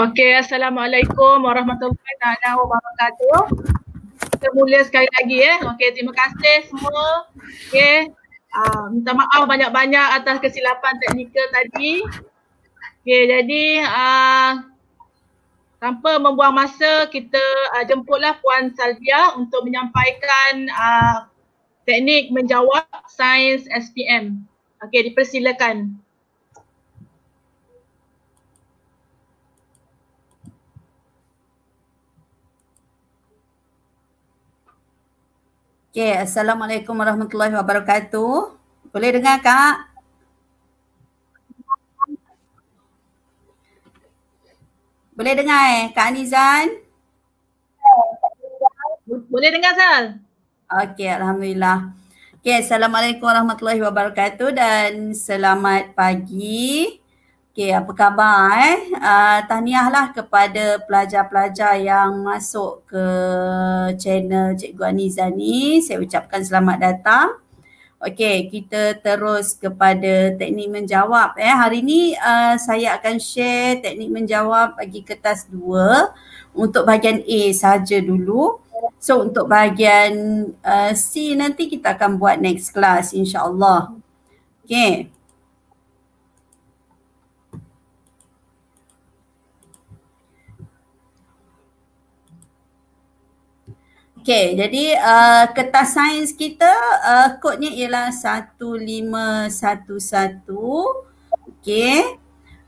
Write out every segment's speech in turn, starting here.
Okey, Assalamualaikum warahmatullahi taala wabarakatuh. Kita mula sekali lagi eh. Okey, terima kasih semua. Okey. Uh, minta maaf banyak-banyak atas kesilapan teknikal tadi. Okey, jadi uh, tanpa membuang masa, kita uh, jemputlah Puan Salvia untuk menyampaikan uh, teknik menjawab sains SPM. Okey, dipersilakan. Okay, Assalamualaikum warahmatullahi wabarakatuh. Boleh dengar Kak? Boleh dengar eh Kak Anizan? Boleh dengar Zal. Okay, Alhamdulillah. Okay, Assalamualaikum warahmatullahi wabarakatuh dan selamat pagi. Okey, apa khabar eh? Uh, ah, tahniahlah kepada pelajar-pelajar yang masuk ke channel Cikgu Aniza ni. Saya ucapkan selamat datang. Okey, kita terus kepada teknik menjawab eh. Hari ni uh, saya akan share teknik menjawab bagi kertas dua untuk bahagian A saja dulu. So untuk bahagian uh, C nanti kita akan buat next class insya-Allah. Okey. Okay, jadi uh, kertas sains kita uh, kodnya ialah 1511. Okay,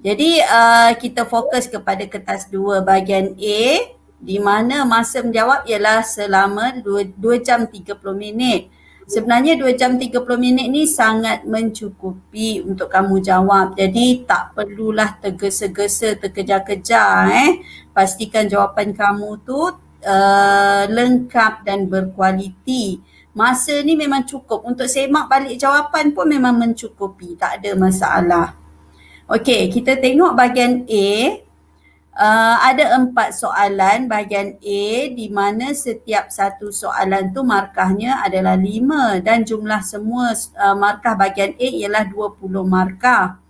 jadi uh, kita fokus kepada kertas 2 bahagian A di mana masa menjawab ialah selama 2, 2 jam 30 minit. Sebenarnya 2 jam 30 minit ni sangat mencukupi untuk kamu jawab. Jadi tak perlulah tergesa-gesa, terkejar-kejar eh. Pastikan jawapan kamu tu uh, lengkap dan berkualiti. Masa ni memang cukup untuk semak balik jawapan pun memang mencukupi. Tak ada masalah. Okey, kita tengok bahagian A. Uh, ada empat soalan bahagian A di mana setiap satu soalan tu markahnya adalah lima dan jumlah semua uh, markah bahagian A ialah dua puluh markah.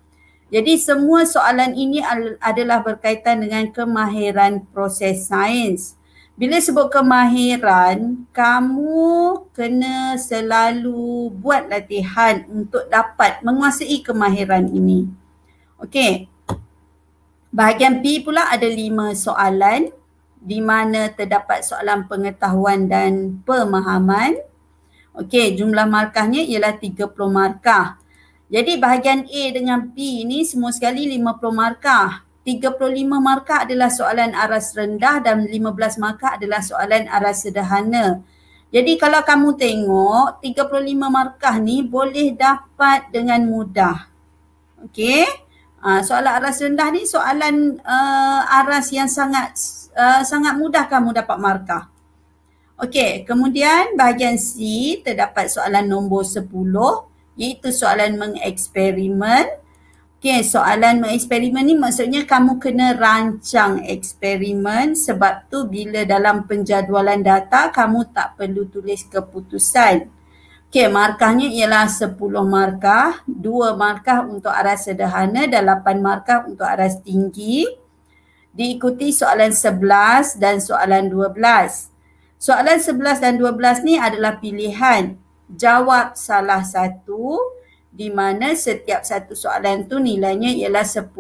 Jadi semua soalan ini adalah berkaitan dengan kemahiran proses sains. Bila sebut kemahiran, kamu kena selalu buat latihan untuk dapat menguasai kemahiran ini. Okey. Bahagian B pula ada lima soalan di mana terdapat soalan pengetahuan dan pemahaman. Okey, jumlah markahnya ialah 30 markah. Jadi bahagian A dengan B ni semua sekali 50 markah. 35 markah adalah soalan aras rendah dan 15 markah adalah soalan aras sederhana. Jadi kalau kamu tengok 35 markah ni boleh dapat dengan mudah. Okey. Ha, soalan aras rendah ni soalan uh, aras yang sangat uh, sangat mudah kamu dapat markah. Okey, kemudian bahagian C terdapat soalan nombor 10 iaitu soalan mengeksperimen. Okay, soalan eksperimen ni maksudnya kamu kena rancang eksperimen sebab tu bila dalam penjadualan data kamu tak perlu tulis keputusan. Okay, markahnya ialah 10 markah, 2 markah untuk aras sederhana dan 8 markah untuk aras tinggi. Diikuti soalan 11 dan soalan 12. Soalan 11 dan 12 ni adalah pilihan. Jawab salah satu, di mana setiap satu soalan tu nilainya ialah 10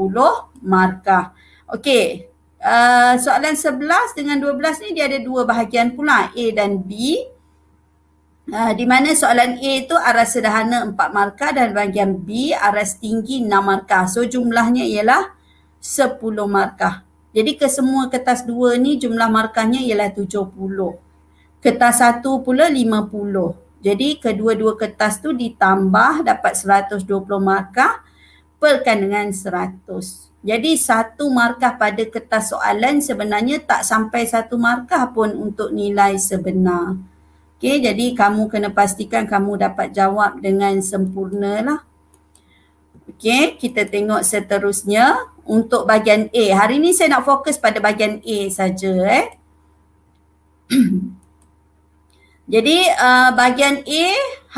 markah. Okey. Uh, soalan 11 dengan 12 ni dia ada dua bahagian pula A dan B. Uh, di mana soalan A tu aras sederhana 4 markah dan bahagian B aras tinggi 6 markah. So jumlahnya ialah 10 markah. Jadi kesemua kertas 2 ni jumlah markahnya ialah 70. Kertas 1 pula 50. Jadi kedua-dua kertas tu ditambah dapat 120 markah perkan dengan 100. Jadi satu markah pada kertas soalan sebenarnya tak sampai satu markah pun untuk nilai sebenar. Okay, jadi kamu kena pastikan kamu dapat jawab dengan sempurna lah. Okay, kita tengok seterusnya untuk bahagian A. Hari ni saya nak fokus pada bahagian A saja eh. Jadi uh, bahagian A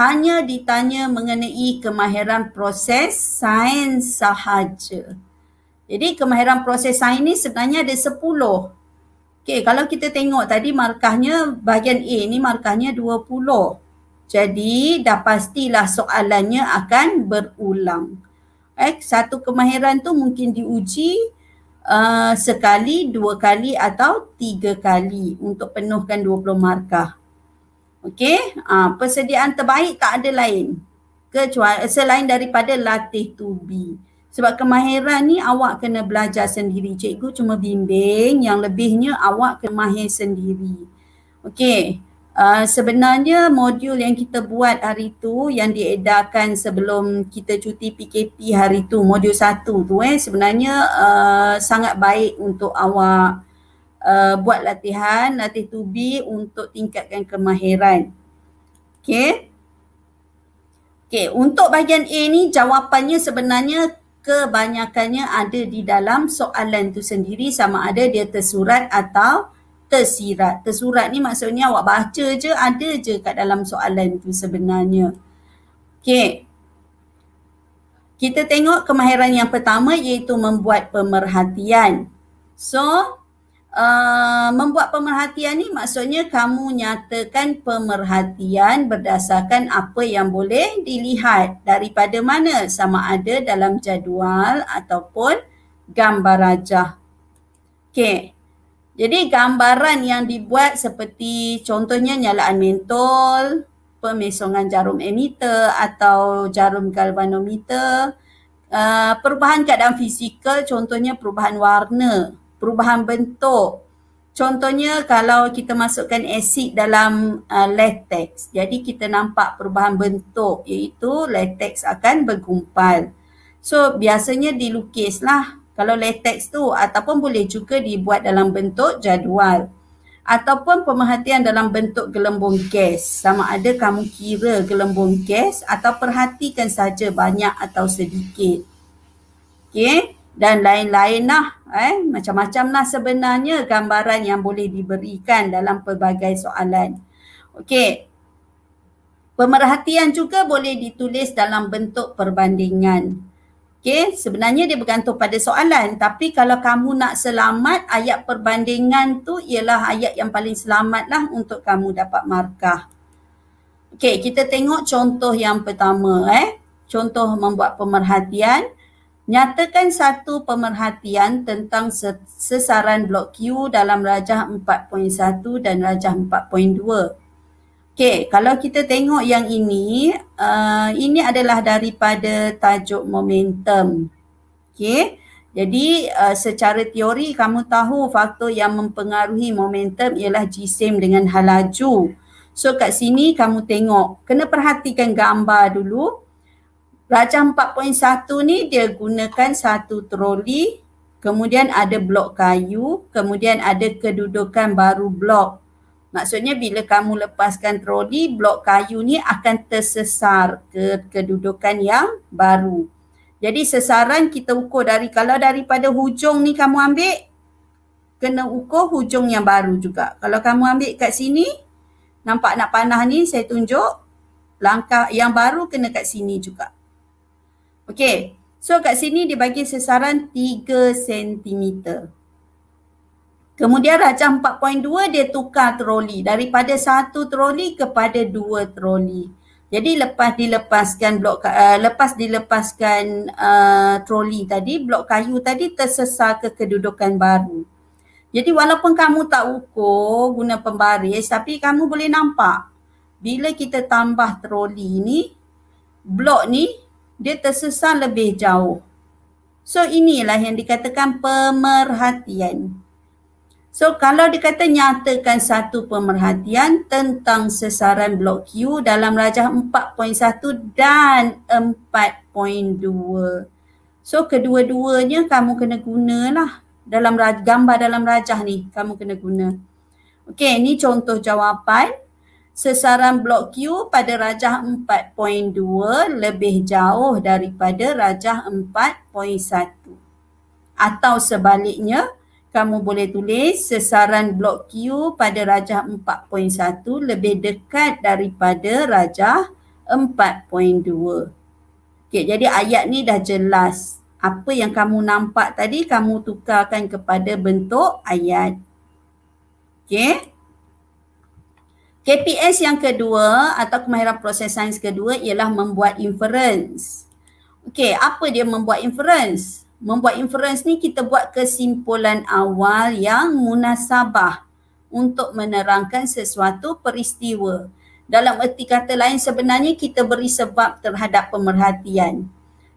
hanya ditanya mengenai kemahiran proses sains sahaja. Jadi kemahiran proses sains ni sebenarnya ada sepuluh. Okey, kalau kita tengok tadi markahnya bahagian A ini markahnya dua puluh. Jadi dah pastilah soalannya akan berulang. Eh, satu kemahiran tu mungkin diuji uh, sekali, dua kali atau tiga kali untuk penuhkan dua puluh markah. Okey, uh, persediaan terbaik tak ada lain kecuali eh, selain daripada latih to be. Sebab kemahiran ni awak kena belajar sendiri. Cikgu cuma bimbing, yang lebihnya awak kena mahir sendiri. Okey. Uh, sebenarnya modul yang kita buat hari tu yang diedarkan sebelum kita cuti PKP hari tu modul satu tu eh sebenarnya uh, sangat baik untuk awak uh, buat latihan, latih tubi untuk tingkatkan kemahiran. Okay. Okay, untuk bahagian A ni jawapannya sebenarnya kebanyakannya ada di dalam soalan tu sendiri sama ada dia tersurat atau tersirat. Tersurat ni maksudnya awak baca je ada je kat dalam soalan tu sebenarnya. Okay. Kita tengok kemahiran yang pertama iaitu membuat pemerhatian. So, Uh, membuat pemerhatian ni maksudnya kamu nyatakan pemerhatian berdasarkan apa yang boleh dilihat daripada mana sama ada dalam jadual ataupun gambar rajah. Okay, Jadi gambaran yang dibuat seperti contohnya nyalaan mentol, pemesongan jarum emitter atau jarum galvanometer, uh, perubahan keadaan fizikal contohnya perubahan warna perubahan bentuk. Contohnya kalau kita masukkan asid dalam uh, latex, jadi kita nampak perubahan bentuk iaitu latex akan bergumpal. So biasanya dilukislah kalau latex tu ataupun boleh juga dibuat dalam bentuk jadual ataupun pemerhatian dalam bentuk gelembung gas. Sama ada kamu kira gelembung gas atau perhatikan saja banyak atau sedikit. Okay? Dan lain-lain lah eh macam-macam lah sebenarnya gambaran yang boleh diberikan dalam pelbagai soalan. Okey. Pemerhatian juga boleh ditulis dalam bentuk perbandingan. Okey, sebenarnya dia bergantung pada soalan tapi kalau kamu nak selamat ayat perbandingan tu ialah ayat yang paling selamatlah untuk kamu dapat markah. Okey, kita tengok contoh yang pertama eh. Contoh membuat pemerhatian. Nyatakan satu pemerhatian tentang sesaran blok Q dalam rajah 4.1 dan rajah 4.2. Okey, kalau kita tengok yang ini, uh, ini adalah daripada tajuk momentum. Okey, jadi uh, secara teori kamu tahu faktor yang mempengaruhi momentum ialah jisim dengan halaju. So kat sini kamu tengok, kena perhatikan gambar dulu. Raja 4.1 ni dia gunakan satu troli, kemudian ada blok kayu, kemudian ada kedudukan baru blok. Maksudnya bila kamu lepaskan troli, blok kayu ni akan tersesar ke kedudukan yang baru. Jadi sesaran kita ukur dari kalau daripada hujung ni kamu ambil kena ukur hujung yang baru juga. Kalau kamu ambil kat sini nampak nak panah ni saya tunjuk langkah yang baru kena kat sini juga. Okay. So kat sini dia bagi sasaran 3 cm. Kemudian rajah 4.2 dia tukar troli daripada satu troli kepada dua troli. Jadi lepas dilepaskan blok uh, lepas dilepaskan uh, troli tadi blok kayu tadi tersesar ke kedudukan baru. Jadi walaupun kamu tak ukur guna pembaris tapi kamu boleh nampak bila kita tambah troli ni blok ni dia tersesat lebih jauh. So inilah yang dikatakan pemerhatian. So kalau dikata nyatakan satu pemerhatian tentang sesaran blok Q dalam rajah 4.1 dan 4.2. So kedua-duanya kamu kena gunalah dalam gambar dalam rajah ni kamu kena guna. Okey, ini contoh jawapan sesaran blok Q pada rajah 4.2 lebih jauh daripada rajah 4.1. Atau sebaliknya, kamu boleh tulis sesaran blok Q pada rajah 4.1 lebih dekat daripada rajah 4.2. Okey, jadi ayat ni dah jelas. Apa yang kamu nampak tadi, kamu tukarkan kepada bentuk ayat. Okey. KPS yang kedua atau kemahiran proses sains kedua ialah membuat inference. Okey, apa dia membuat inference? Membuat inference ni kita buat kesimpulan awal yang munasabah untuk menerangkan sesuatu peristiwa. Dalam erti kata lain sebenarnya kita beri sebab terhadap pemerhatian.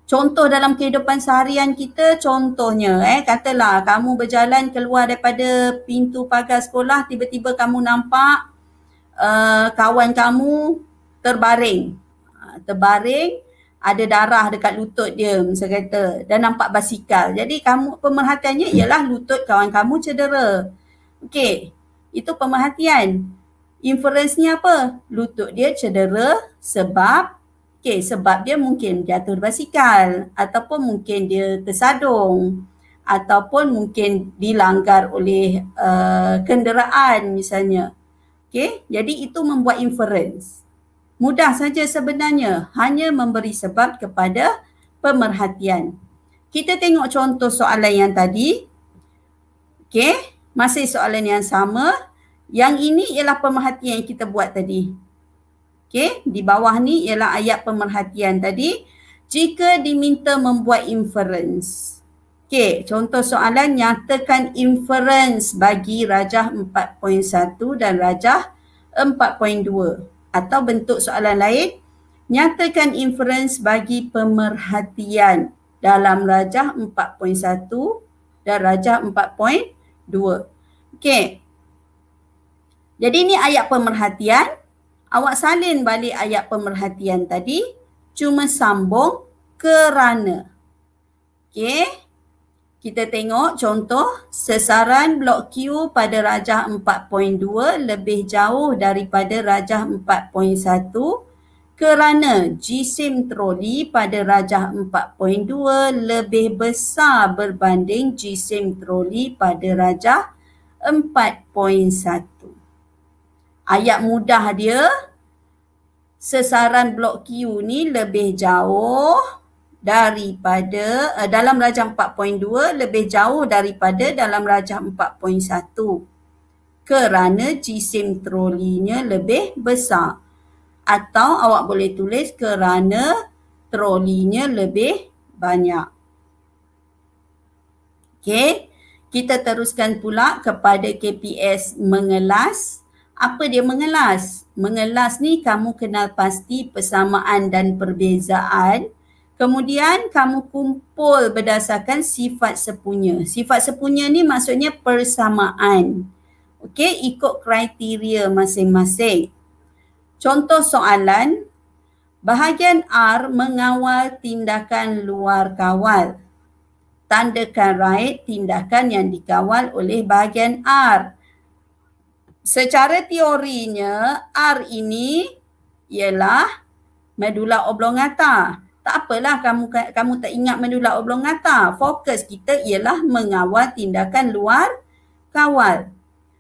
Contoh dalam kehidupan seharian kita contohnya eh katalah kamu berjalan keluar daripada pintu pagar sekolah tiba-tiba kamu nampak Eh, kawan kamu terbaring ha, terbaring ada darah dekat lutut dia misalnya kata dan nampak basikal jadi kamu pemerhatiannya ialah lutut kawan kamu cedera okey itu pemerhatian Inferensinya apa lutut dia cedera sebab okey sebab dia mungkin jatuh basikal ataupun mungkin dia tersadung ataupun mungkin dilanggar oleh uh, kenderaan misalnya Okay, jadi itu membuat inference. Mudah saja sebenarnya hanya memberi sebab kepada pemerhatian. Kita tengok contoh soalan yang tadi. Okay, masih soalan yang sama. Yang ini ialah pemerhatian yang kita buat tadi. Okay, di bawah ni ialah ayat pemerhatian tadi. Jika diminta membuat inference. Okey, contoh soalan nyatakan inference bagi rajah 4.1 dan rajah 4.2 atau bentuk soalan lain nyatakan inference bagi pemerhatian dalam rajah 4.1 dan rajah 4.2. Okey. Jadi ini ayat pemerhatian. Awak salin balik ayat pemerhatian tadi. Cuma sambung kerana. Okey kita tengok contoh sesaran blok Q pada rajah 4.2 lebih jauh daripada rajah 4.1 kerana jisim troli pada rajah 4.2 lebih besar berbanding jisim troli pada rajah 4.1. Ayat mudah dia, sesaran blok Q ni lebih jauh daripada uh, dalam rajah 4.2 lebih jauh daripada dalam rajah 4.1 kerana jisim trolinya lebih besar atau awak boleh tulis kerana trolinya lebih banyak. Okey, kita teruskan pula kepada KPS mengelas. Apa dia mengelas? Mengelas ni kamu kenal pasti persamaan dan perbezaan Kemudian kamu kumpul berdasarkan sifat sepunya. Sifat sepunya ni maksudnya persamaan. Okey, ikut kriteria masing-masing. Contoh soalan, bahagian R mengawal tindakan luar kawal. Tandakan right tindakan yang dikawal oleh bahagian R. Secara teorinya, R ini ialah medula oblongata tak apalah kamu kamu tak ingat menulak oblong kata. Fokus kita ialah mengawal tindakan luar kawal.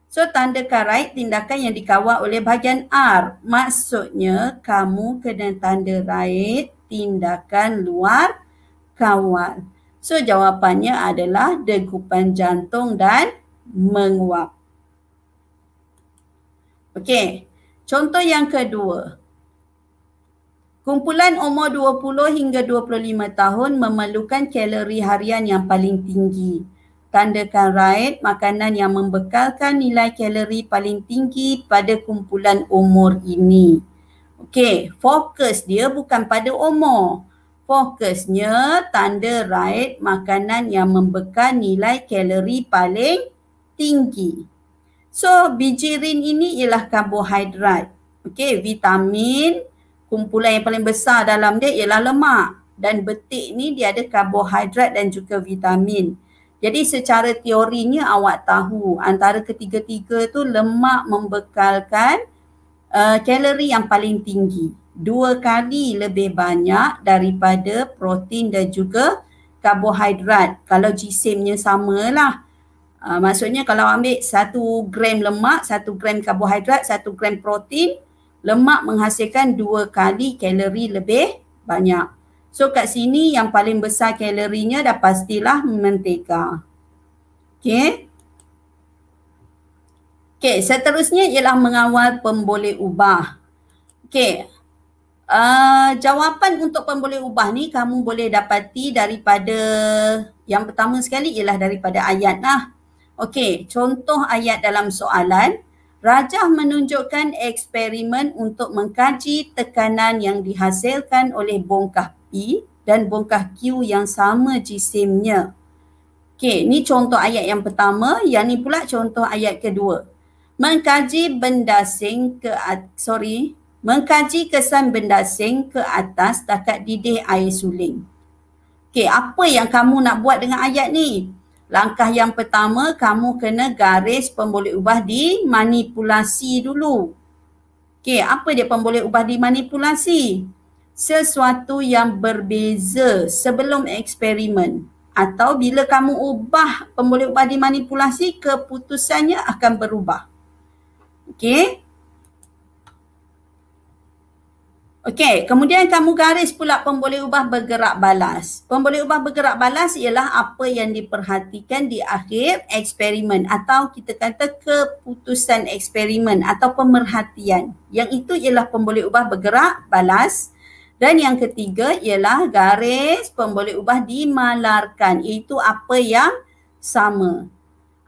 So tanda right tindakan yang dikawal oleh bahagian R. Maksudnya kamu kena tanda right tindakan luar kawal. So jawapannya adalah degupan jantung dan menguap. Okey, contoh yang kedua. Kumpulan umur 20 hingga 25 tahun memerlukan kalori harian yang paling tinggi. Tandakan raid makanan yang membekalkan nilai kalori paling tinggi pada kumpulan umur ini. Okey, fokus dia bukan pada umur. Fokusnya tanda raid makanan yang membekal nilai kalori paling tinggi. So, bijirin ini ialah karbohidrat. Okey, vitamin, vitamin kumpulan yang paling besar dalam dia ialah lemak dan betik ni dia ada karbohidrat dan juga vitamin. Jadi secara teorinya awak tahu antara ketiga-tiga tu lemak membekalkan uh, kalori yang paling tinggi. Dua kali lebih banyak daripada protein dan juga karbohidrat kalau jisimnya samalah. Uh, maksudnya kalau ambil satu gram lemak, satu gram karbohidrat, satu gram protein, lemak menghasilkan dua kali kalori lebih banyak. So kat sini yang paling besar kalorinya dah pastilah mentega. Okay. Okay, seterusnya ialah mengawal pemboleh ubah. Okay. Uh, ah, jawapan untuk pemboleh ubah ni kamu boleh dapati daripada yang pertama sekali ialah daripada ayat lah. okay. contoh ayat dalam soalan. Rajah menunjukkan eksperimen untuk mengkaji tekanan yang dihasilkan oleh bongkah P dan bongkah Q yang sama jisimnya. Okey, ni contoh ayat yang pertama, yang ni pula contoh ayat kedua. Mengkaji benda bendasing ke atas. sorry, mengkaji kesan benda bendasing ke atas takat didih air suling. Okey, apa yang kamu nak buat dengan ayat ni? Langkah yang pertama kamu kena garis pemboleh ubah di manipulasi dulu. Okey, apa dia pemboleh ubah di manipulasi? Sesuatu yang berbeza sebelum eksperimen atau bila kamu ubah pemboleh ubah di manipulasi keputusannya akan berubah. Okey? Okey, kemudian kamu garis pula pemboleh ubah bergerak balas. Pemboleh ubah bergerak balas ialah apa yang diperhatikan di akhir eksperimen atau kita kata keputusan eksperimen atau pemerhatian. Yang itu ialah pemboleh ubah bergerak balas. Dan yang ketiga ialah garis pemboleh ubah dimalarkan iaitu apa yang sama.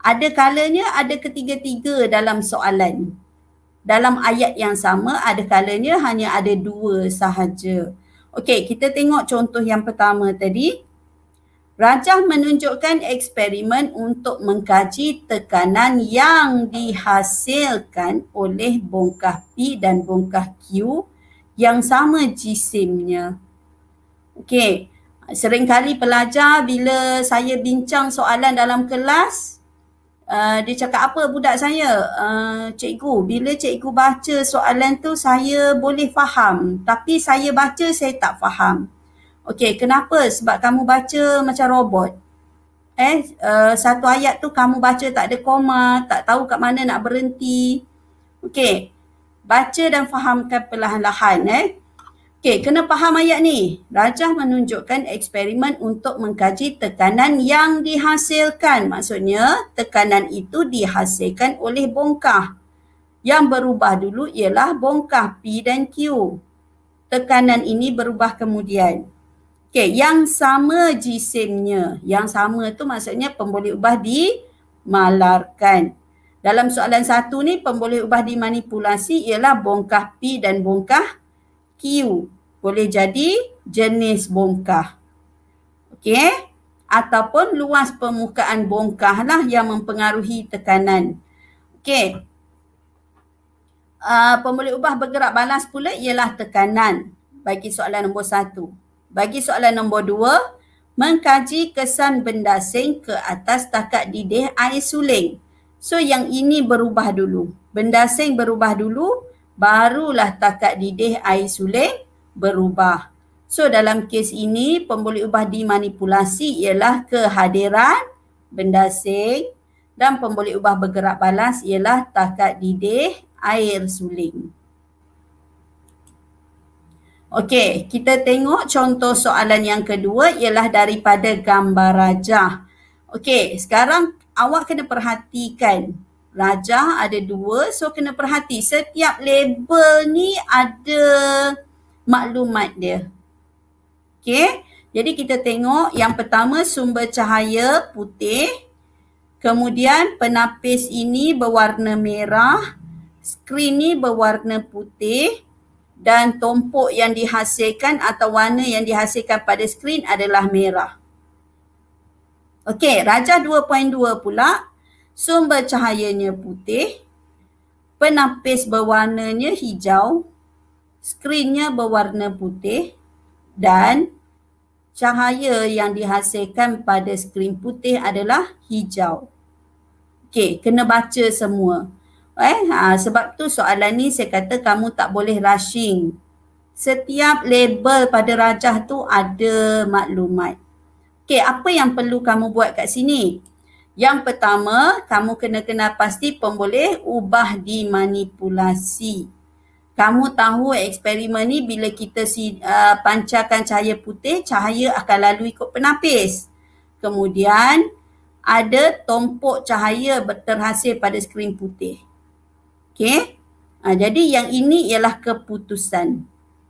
Ada kalanya ada ketiga-tiga dalam soalan dalam ayat yang sama ada kalanya hanya ada dua sahaja. Okey, kita tengok contoh yang pertama tadi. Rajah menunjukkan eksperimen untuk mengkaji tekanan yang dihasilkan oleh bongkah P dan bongkah Q yang sama jisimnya. Okey, seringkali pelajar bila saya bincang soalan dalam kelas, Uh, dia cakap apa budak saya? Uh, cikgu, bila cikgu baca soalan tu saya boleh faham. Tapi saya baca saya tak faham. Okey, kenapa? Sebab kamu baca macam robot. Eh, uh, satu ayat tu kamu baca tak ada koma, tak tahu kat mana nak berhenti. Okey, baca dan fahamkan perlahan-lahan eh. Okey, kena faham ayat ni. Rajah menunjukkan eksperimen untuk mengkaji tekanan yang dihasilkan. Maksudnya, tekanan itu dihasilkan oleh bongkah. Yang berubah dulu ialah bongkah P dan Q. Tekanan ini berubah kemudian. Okey, yang sama jisimnya. Yang sama tu maksudnya pemboleh ubah dimalarkan. Dalam soalan satu ni, pemboleh ubah dimanipulasi ialah bongkah P dan bongkah Q boleh jadi jenis bongkah. Okey. Eh? Ataupun luas permukaan bongkah lah yang mempengaruhi tekanan. Okey. Uh, ah, pemboleh ubah bergerak balas pula ialah tekanan bagi soalan nombor satu. Bagi soalan nombor dua, mengkaji kesan benda asing ke atas takat didih air suling. So yang ini berubah dulu. Benda asing berubah dulu, barulah takat didih air suling berubah. So dalam kes ini pembuli ubah dimanipulasi ialah kehadiran benda asing dan pembuli ubah bergerak balas ialah takat didih air suling. Okey, kita tengok contoh soalan yang kedua ialah daripada gambar rajah. Okey, sekarang awak kena perhatikan Raja ada dua. So kena perhati setiap label ni ada maklumat dia. Okay. Jadi kita tengok yang pertama sumber cahaya putih. Kemudian penapis ini berwarna merah. Skrin ni berwarna putih. Dan tompok yang dihasilkan atau warna yang dihasilkan pada skrin adalah merah. Okey, Rajah 2.2 pula sumber cahayanya putih, penapis berwarnanya hijau, skrinnya berwarna putih dan cahaya yang dihasilkan pada skrin putih adalah hijau. Okey, kena baca semua. Eh, ha, sebab tu soalan ni saya kata kamu tak boleh rushing. Setiap label pada rajah tu ada maklumat. Okey, apa yang perlu kamu buat kat sini? Yang pertama, kamu kena kenal pasti pemboleh ubah dimanipulasi. Kamu tahu eksperimen ni bila kita si, uh, pancarkan cahaya putih, cahaya akan lalu ikut penapis. Kemudian ada tompok cahaya berterhasil pada skrin putih. Okay. Uh, ah, jadi yang ini ialah keputusan.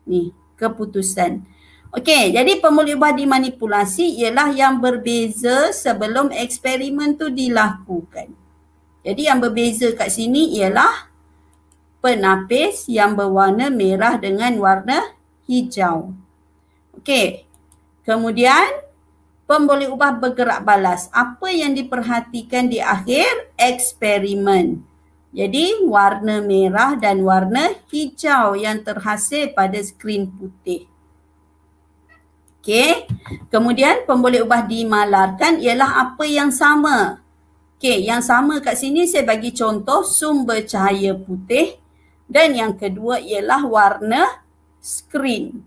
Ni, keputusan. Keputusan. Okey, jadi pemulih ubah dimanipulasi ialah yang berbeza sebelum eksperimen tu dilakukan. Jadi yang berbeza kat sini ialah penapis yang berwarna merah dengan warna hijau. Okey. Kemudian pemulih ubah bergerak balas. Apa yang diperhatikan di akhir eksperimen? Jadi warna merah dan warna hijau yang terhasil pada skrin putih. Okey. Kemudian pemboleh ubah dimalarkan ialah apa yang sama. Okey, yang sama kat sini saya bagi contoh sumber cahaya putih dan yang kedua ialah warna skrin.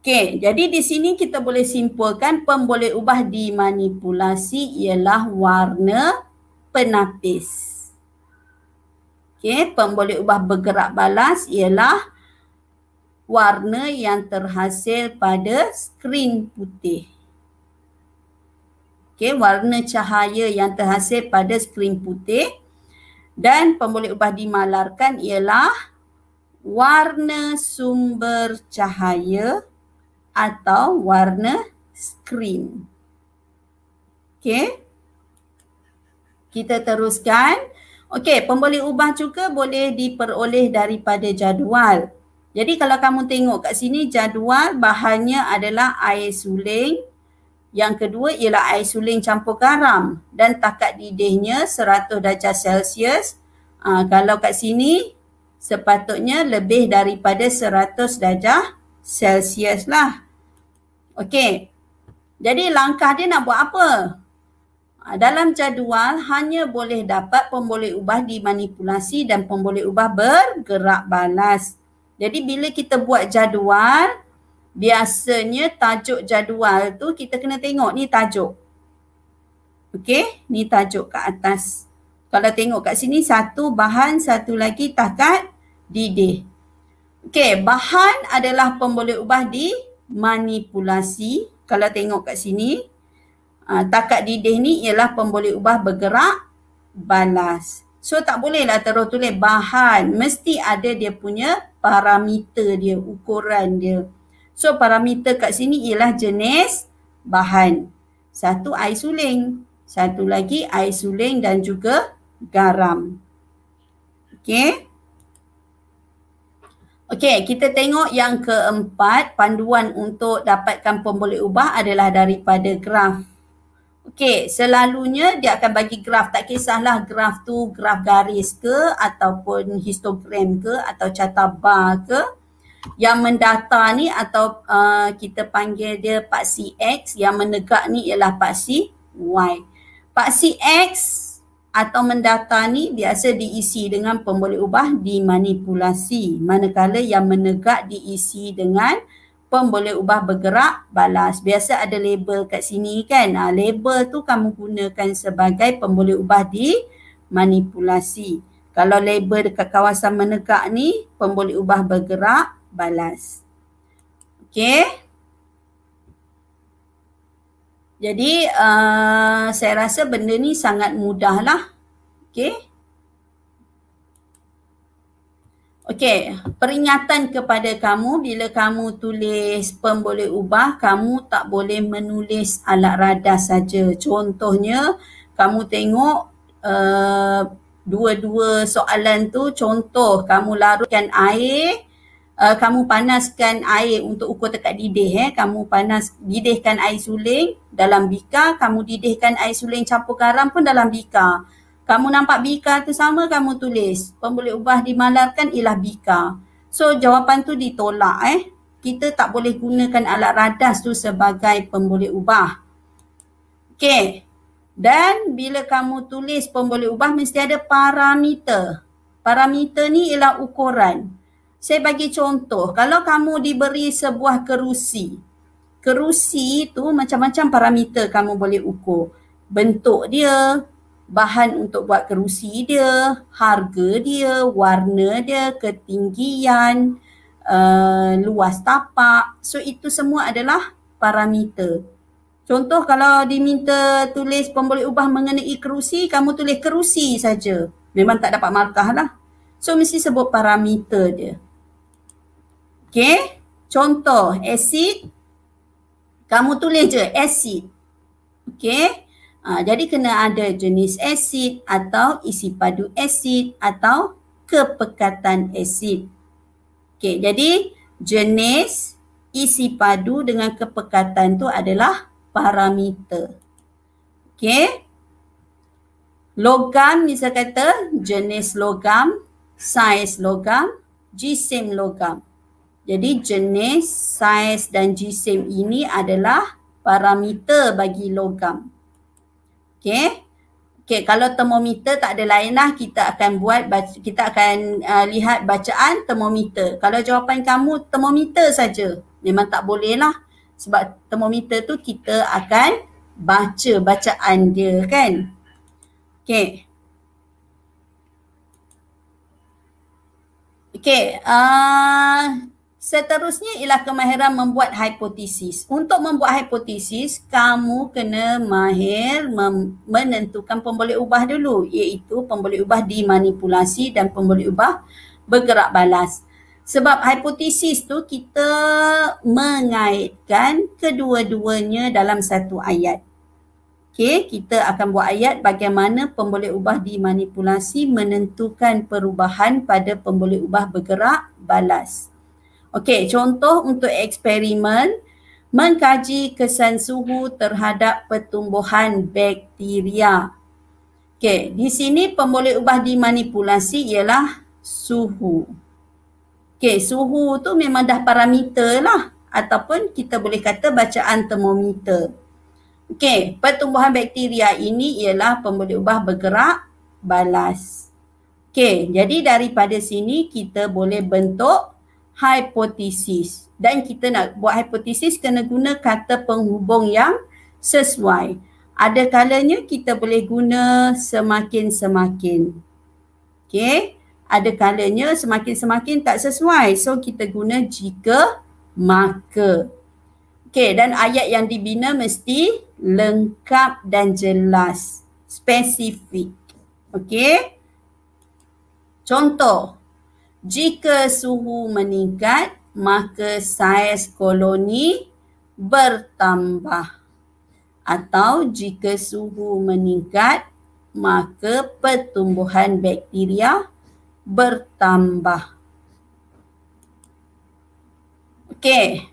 Okey, jadi di sini kita boleh simpulkan pemboleh ubah dimanipulasi ialah warna penapis. Okey, pemboleh ubah bergerak balas ialah warna yang terhasil pada skrin putih. Okey, warna cahaya yang terhasil pada skrin putih dan pemboleh ubah dimalarkan ialah warna sumber cahaya atau warna skrin. Okey. Kita teruskan. Okey, pemboleh ubah juga boleh diperoleh daripada jadual. Jadi kalau kamu tengok kat sini jadual bahannya adalah air suling. Yang kedua ialah air suling campur garam dan takat didihnya 100 darjah Celsius. Uh, kalau kat sini sepatutnya lebih daripada 100 darjah Celsius lah. Okey. Jadi langkah dia nak buat apa? Ah, dalam jadual hanya boleh dapat pemboleh ubah dimanipulasi dan pemboleh ubah bergerak balas. Jadi bila kita buat jadual, biasanya tajuk jadual tu kita kena tengok ni tajuk. Okey, ni tajuk kat atas. Kalau tengok kat sini satu bahan, satu lagi takat didih. Okey, bahan adalah pemboleh ubah di manipulasi. Kalau tengok kat sini, uh, takat didih ni ialah pemboleh ubah bergerak balas. So tak bolehlah terus tulis bahan. Mesti ada dia punya parameter dia, ukuran dia. So parameter kat sini ialah jenis bahan. Satu air suling, satu lagi air suling dan juga garam. Okay. Okay kita tengok yang keempat panduan untuk dapatkan pemboleh ubah adalah daripada graf. Okey, selalunya dia akan bagi graf. Tak kisahlah graf tu graf garis ke ataupun histogram ke atau carta bar ke. Yang mendata ni atau uh, kita panggil dia paksi X. Yang menegak ni ialah paksi Y. Paksi X atau mendata ni biasa diisi dengan pemboleh ubah dimanipulasi. Manakala yang menegak diisi dengan pom boleh ubah bergerak balas. Biasa ada label kat sini kan. Ha, label tu kamu gunakan sebagai pom ubah di manipulasi. Kalau label dekat kawasan menegak ni pom ubah bergerak balas. Okay. Jadi uh, saya rasa benda ni sangat mudah lah. Okay. Okey, peringatan kepada kamu bila kamu tulis pemboleh ubah, kamu tak boleh menulis alat radar saja. Contohnya, kamu tengok uh, dua-dua soalan tu, contoh kamu larutkan air, uh, kamu panaskan air untuk ukur dekat didih eh. Kamu panas didihkan air suling dalam bika, kamu didihkan air suling campur garam pun dalam bika. Kamu nampak bika tu sama kamu tulis. Pembuluh ubah dimalarkan ialah bika. So jawapan tu ditolak eh. Kita tak boleh gunakan alat radas tu sebagai pembuluh ubah. Okay. Dan bila kamu tulis pembuluh ubah mesti ada parameter. Parameter ni ialah ukuran. Saya bagi contoh, kalau kamu diberi sebuah kerusi, kerusi tu macam-macam parameter kamu boleh ukur. Bentuk dia, bahan untuk buat kerusi dia, harga dia, warna dia, ketinggian, uh, luas tapak. So itu semua adalah parameter. Contoh kalau diminta tulis pemboleh ubah mengenai kerusi, kamu tulis kerusi saja. Memang tak dapat markah lah. So mesti sebut parameter dia. Okay, contoh asid. Kamu tulis je asid. Okay, Ha, jadi kena ada jenis asid atau isi padu asid atau kepekatan asid. Okey, jadi jenis isi padu dengan kepekatan tu adalah parameter. Okey. Logam ni saya kata jenis logam, saiz logam, jisim logam. Jadi jenis, saiz dan jisim ini adalah parameter bagi logam. Okay. Okay, kalau termometer tak ada lain lah kita akan buat kita akan uh, lihat bacaan termometer. Kalau jawapan kamu termometer saja memang tak boleh lah sebab termometer tu kita akan baca bacaan dia kan. Okay. Okay, uh, Seterusnya ialah kemahiran membuat hipotesis. Untuk membuat hipotesis, kamu kena mahir menentukan pemboleh ubah dulu iaitu pemboleh ubah dimanipulasi dan pemboleh ubah bergerak balas. Sebab hipotesis tu kita mengaitkan kedua-duanya dalam satu ayat. Okey, kita akan buat ayat bagaimana pemboleh ubah dimanipulasi menentukan perubahan pada pemboleh ubah bergerak balas. Okey, contoh untuk eksperimen mengkaji kesan suhu terhadap pertumbuhan bakteria. Okey, di sini pemboleh ubah dimanipulasi ialah suhu. Okey, suhu tu memang dah parameter lah ataupun kita boleh kata bacaan termometer. Okey, pertumbuhan bakteria ini ialah pemboleh ubah bergerak balas. Okey, jadi daripada sini kita boleh bentuk hipotesis dan kita nak buat hipotesis kena guna kata penghubung yang sesuai. Ada kalanya kita boleh guna semakin semakin. okay. ada kalanya semakin semakin tak sesuai. So kita guna jika maka. okay. dan ayat yang dibina mesti lengkap dan jelas, spesifik. okay. Contoh, jika suhu meningkat, maka saiz koloni bertambah. Atau jika suhu meningkat, maka pertumbuhan bakteria bertambah. Okey.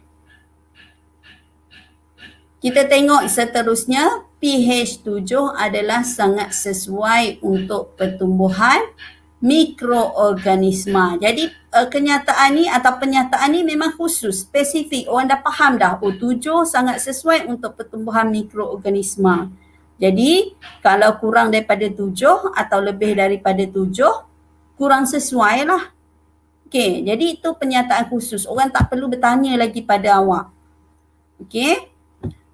Kita tengok seterusnya pH 7 adalah sangat sesuai untuk pertumbuhan mikroorganisma. Jadi uh, kenyataan ni atau pernyataan ni memang khusus, spesifik. Orang dah faham dah O7 oh, sangat sesuai untuk pertumbuhan mikroorganisma. Jadi kalau kurang daripada 7 atau lebih daripada 7, kurang sesuai lah. Okey, jadi itu pernyataan khusus. Orang tak perlu bertanya lagi pada awak. Okey.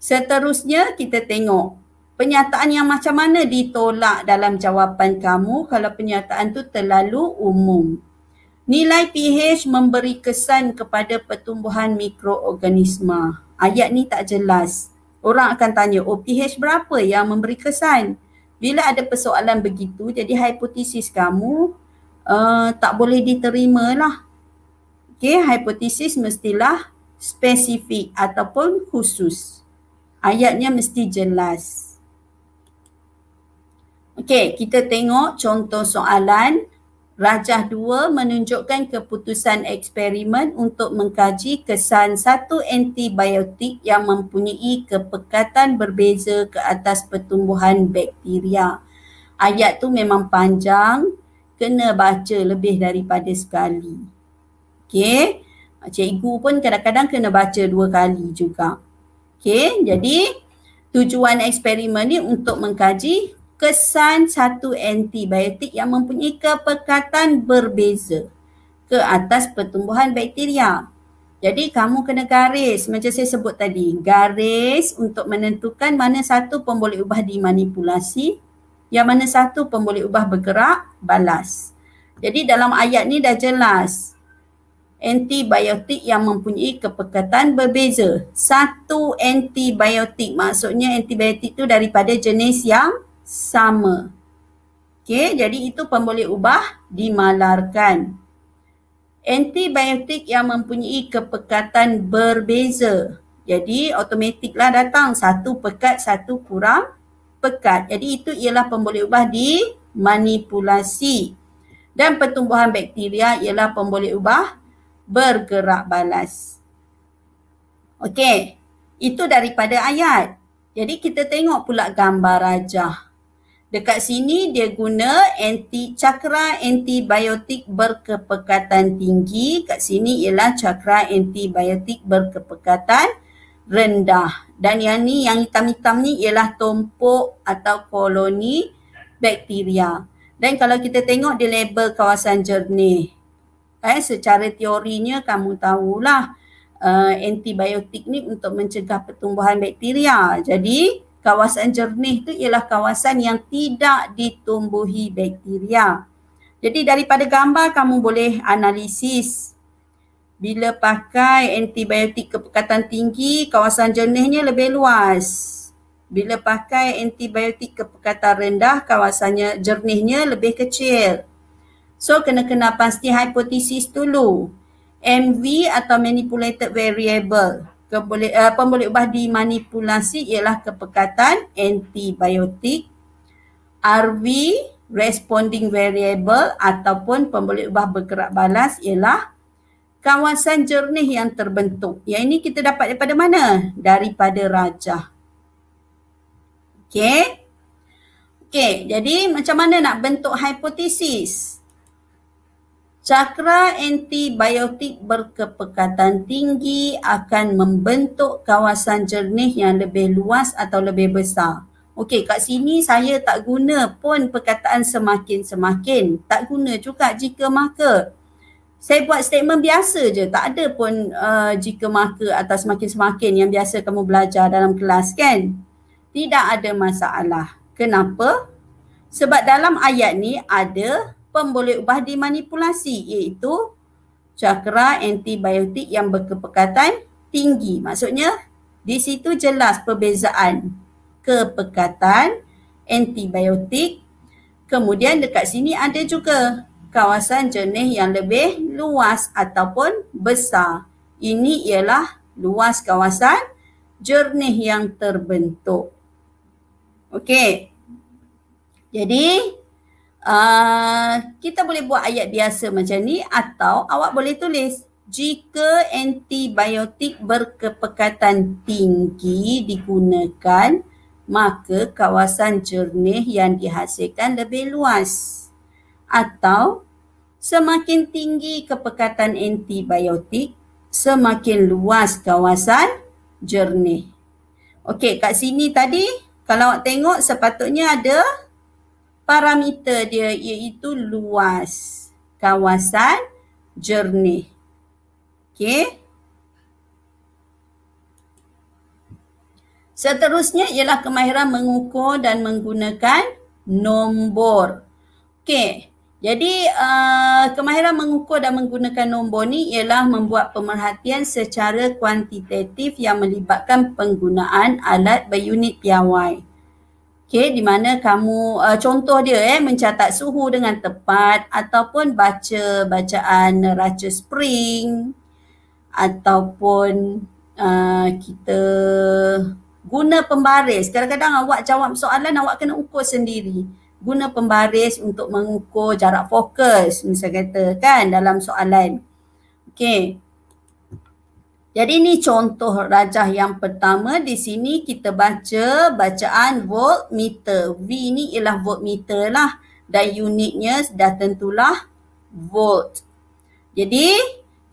Seterusnya kita tengok Penyataan yang macam mana ditolak dalam jawapan kamu kalau penyataan tu terlalu umum? Nilai pH memberi kesan kepada pertumbuhan mikroorganisma. Ayat ni tak jelas. Orang akan tanya, oh pH berapa yang memberi kesan? Bila ada persoalan begitu, jadi hipotesis kamu uh, tak boleh diterima lah. Okay, hipotesis mestilah spesifik ataupun khusus. Ayatnya mesti jelas. Okey, kita tengok contoh soalan rajah 2 menunjukkan keputusan eksperimen untuk mengkaji kesan satu antibiotik yang mempunyai kepekatan berbeza ke atas pertumbuhan bakteria. Ayat tu memang panjang, kena baca lebih daripada sekali. Okey, cikgu pun kadang-kadang kena baca dua kali juga. Okey, jadi Tujuan eksperimen ni untuk mengkaji kesan satu antibiotik yang mempunyai kepekatan berbeza ke atas pertumbuhan bakteria. Jadi kamu kena garis macam saya sebut tadi. Garis untuk menentukan mana satu pemboleh ubah dimanipulasi, yang mana satu pemboleh ubah bergerak, balas. Jadi dalam ayat ni dah jelas. Antibiotik yang mempunyai kepekatan berbeza. Satu antibiotik maksudnya antibiotik tu daripada jenis yang sama. Okey, jadi itu pemboleh ubah dimalarkan. Antibiotik yang mempunyai kepekatan berbeza. Jadi automatiklah datang satu pekat satu kurang pekat. Jadi itu ialah pemboleh ubah di manipulasi Dan pertumbuhan bakteria ialah pemboleh ubah bergerak balas. Okey, itu daripada ayat. Jadi kita tengok pula gambar rajah. Dekat sini dia guna anti cakra antibiotik berkepekatan tinggi. Kat sini ialah cakra antibiotik berkepekatan rendah. Dan yang ni yang hitam-hitam ni ialah tumpuk atau koloni bakteria. Dan kalau kita tengok dia label kawasan jernih. Eh, secara teorinya kamu tahulah uh, antibiotik ni untuk mencegah pertumbuhan bakteria. Jadi kawasan jernih tu ialah kawasan yang tidak ditumbuhi bakteria. Jadi daripada gambar kamu boleh analisis bila pakai antibiotik kepekatan tinggi, kawasan jernihnya lebih luas. Bila pakai antibiotik kepekatan rendah, kawasannya jernihnya lebih kecil. So kena kena pasti hipotesis dulu. MV atau manipulated variable keboleh, uh, eh, pemboleh ubah dimanipulasi ialah kepekatan antibiotik RV responding variable ataupun pemboleh ubah bergerak balas ialah kawasan jernih yang terbentuk. Yang ini kita dapat daripada mana? Daripada rajah. Okey. Okey, jadi macam mana nak bentuk hipotesis? Cakra antibiotik berkepekatan tinggi akan membentuk kawasan jernih yang lebih luas atau lebih besar. Okey, kat sini saya tak guna pun perkataan semakin-semakin. Tak guna juga jika maka. Saya buat statement biasa je. Tak ada pun uh, jika maka atau semakin-semakin yang biasa kamu belajar dalam kelas kan. Tidak ada masalah. Kenapa? Sebab dalam ayat ni ada sperm ubah dimanipulasi iaitu cakra antibiotik yang berkepekatan tinggi. Maksudnya di situ jelas perbezaan kepekatan antibiotik. Kemudian dekat sini ada juga kawasan jenis yang lebih luas ataupun besar. Ini ialah luas kawasan jernih yang terbentuk. Okey. Jadi Ah, kita boleh buat ayat biasa macam ni atau awak boleh tulis jika antibiotik berkepekatan tinggi digunakan maka kawasan jernih yang dihasilkan lebih luas atau semakin tinggi kepekatan antibiotik semakin luas kawasan jernih okey kat sini tadi kalau awak tengok sepatutnya ada parameter dia iaitu luas kawasan jernih. Okey. Seterusnya ialah kemahiran mengukur dan menggunakan nombor. Okey. Jadi uh, kemahiran mengukur dan menggunakan nombor ni ialah membuat pemerhatian secara kuantitatif yang melibatkan penggunaan alat berunit piawai. Okay, di mana kamu, uh, contoh dia eh, mencatat suhu dengan tepat ataupun baca bacaan neraca spring ataupun uh, kita guna pembaris. Kadang-kadang awak jawab soalan awak kena ukur sendiri. Guna pembaris untuk mengukur jarak fokus misalnya kata kan dalam soalan. Okay, jadi ini contoh rajah yang pertama di sini kita baca bacaan volt meter. V ni ialah meter lah dan unitnya dah tentulah volt. Jadi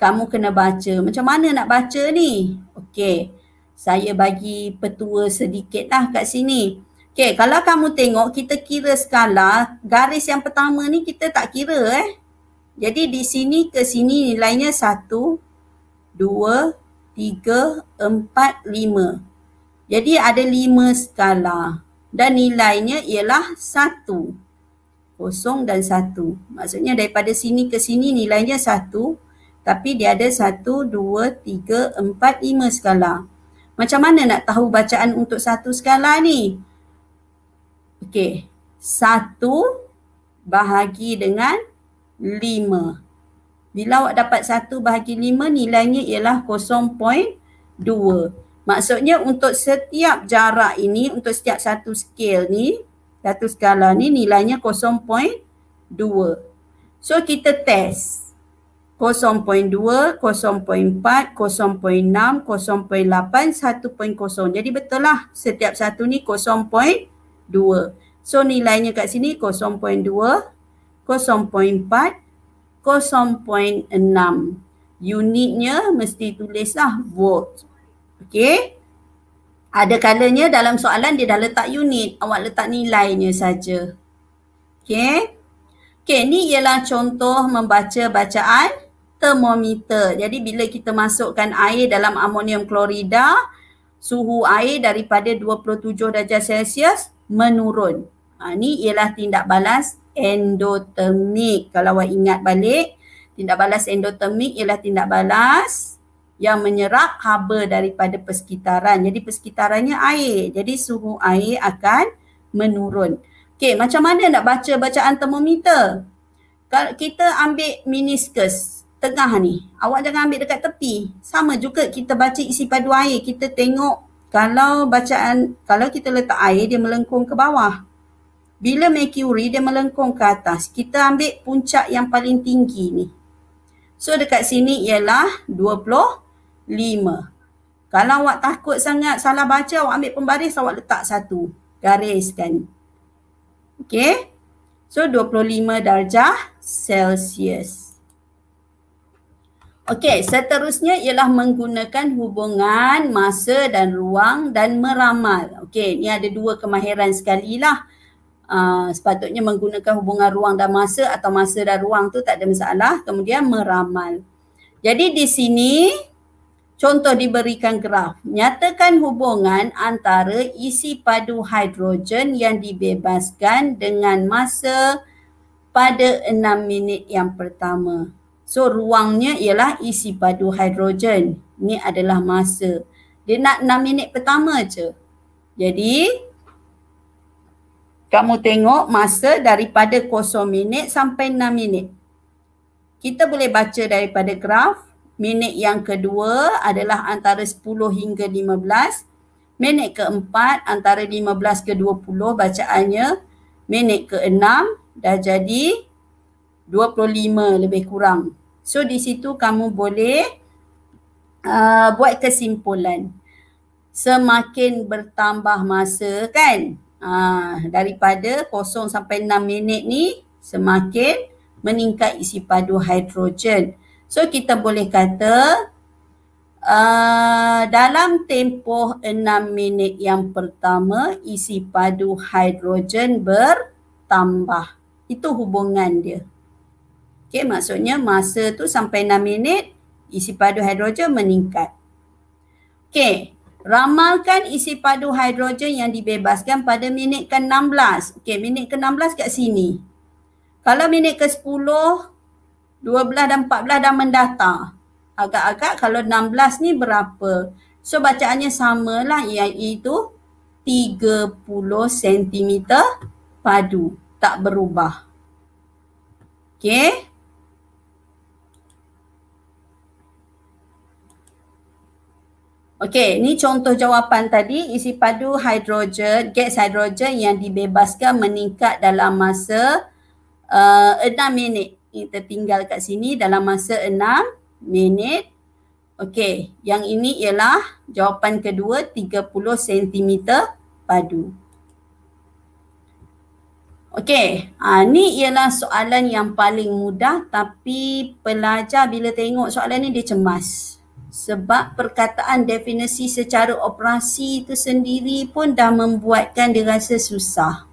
kamu kena baca. Macam mana nak baca ni? Okey. Saya bagi petua sedikit lah kat sini. Okey, kalau kamu tengok kita kira skala, garis yang pertama ni kita tak kira eh. Jadi di sini ke sini nilainya satu, 2, tiga, empat, lima. Jadi ada lima skala dan nilainya ialah satu. Kosong dan satu. Maksudnya daripada sini ke sini nilainya satu tapi dia ada satu, dua, tiga, empat, lima skala. Macam mana nak tahu bacaan untuk satu skala ni? Okey, satu bahagi dengan lima. Bila awak dapat satu bahagi lima, nilainya ialah 0.2. Maksudnya untuk setiap jarak ini, untuk setiap satu scale ni, satu skala ni nilainya 0.2. So kita test. 0.2, 0.4, 0.6, 0.8, 1.0. Jadi betul lah setiap satu ni 0.2. So nilainya kat sini 0.2, 0.4, 0.6. Unitnya mesti tulislah volt. okay? Ada kalanya dalam soalan dia dah letak unit. Awak letak nilainya saja. okay? Okay, ni ialah contoh membaca bacaan termometer. Jadi bila kita masukkan air dalam amonium klorida, suhu air daripada 27 darjah Celsius menurun. Ha, ni ialah tindak balas endotermik. Kalau awak ingat balik, tindak balas endotermik ialah tindak balas yang menyerap haba daripada persekitaran. Jadi persekitarannya air. Jadi suhu air akan menurun. Okey, macam mana nak baca bacaan termometer? Kalau kita ambil meniscus tengah ni. Awak jangan ambil dekat tepi. Sama juga kita baca isi padu air. Kita tengok kalau bacaan kalau kita letak air dia melengkung ke bawah. Bila Mercury dia melengkung ke atas, kita ambil puncak yang paling tinggi ni. So dekat sini ialah 25. Kalau awak takut sangat salah baca, awak ambil pembaris, awak letak satu. Gariskan. Okay. So 25 darjah Celsius. Okay, seterusnya ialah menggunakan hubungan masa dan ruang dan meramal. Okay, ni ada dua kemahiran sekali lah. Uh, sepatutnya menggunakan hubungan ruang dan masa atau masa dan ruang tu tak ada masalah kemudian meramal. Jadi di sini contoh diberikan graf. Nyatakan hubungan antara isi padu hidrogen yang dibebaskan dengan masa pada enam minit yang pertama. So ruangnya ialah isi padu hidrogen. Ini adalah masa. Dia nak enam minit pertama je. Jadi kamu tengok masa daripada kosong minit sampai enam minit. Kita boleh baca daripada graf. Minit yang kedua adalah antara sepuluh hingga lima belas. Minit keempat antara lima belas ke dua 20 bacaannya. Minit keenam dah jadi dua puluh lima lebih kurang. So di situ kamu boleh uh, buat kesimpulan. Semakin bertambah masa kan? Ha, daripada kosong sampai enam minit ni semakin meningkat isi padu hidrogen. So kita boleh kata uh, dalam tempoh enam minit yang pertama isi padu hidrogen bertambah. Itu hubungan dia. Okay, maksudnya masa tu sampai enam minit isi padu hidrogen meningkat. Okay, Ramalkan isi padu hidrogen yang dibebaskan pada minit ke-16. Okey, minit ke-16 kat sini. Kalau minit ke-10, 12 dan 14 dah mendata. Agak-agak kalau 16 ni berapa? So bacaannya samalah iaitu 30 cm padu. Tak berubah. Okey. Okey, ni contoh jawapan tadi isi padu hidrogen, gas hidrogen yang dibebaskan meningkat dalam masa uh, eh, 6 minit. Ini tertinggal kat sini dalam masa enam minit. Okey, yang ini ialah jawapan kedua tiga puluh sentimeter padu. Okey, ha, ni ialah soalan yang paling mudah tapi pelajar bila tengok soalan ni dia cemas sebab perkataan definisi secara operasi itu sendiri pun dah membuatkan dia rasa susah.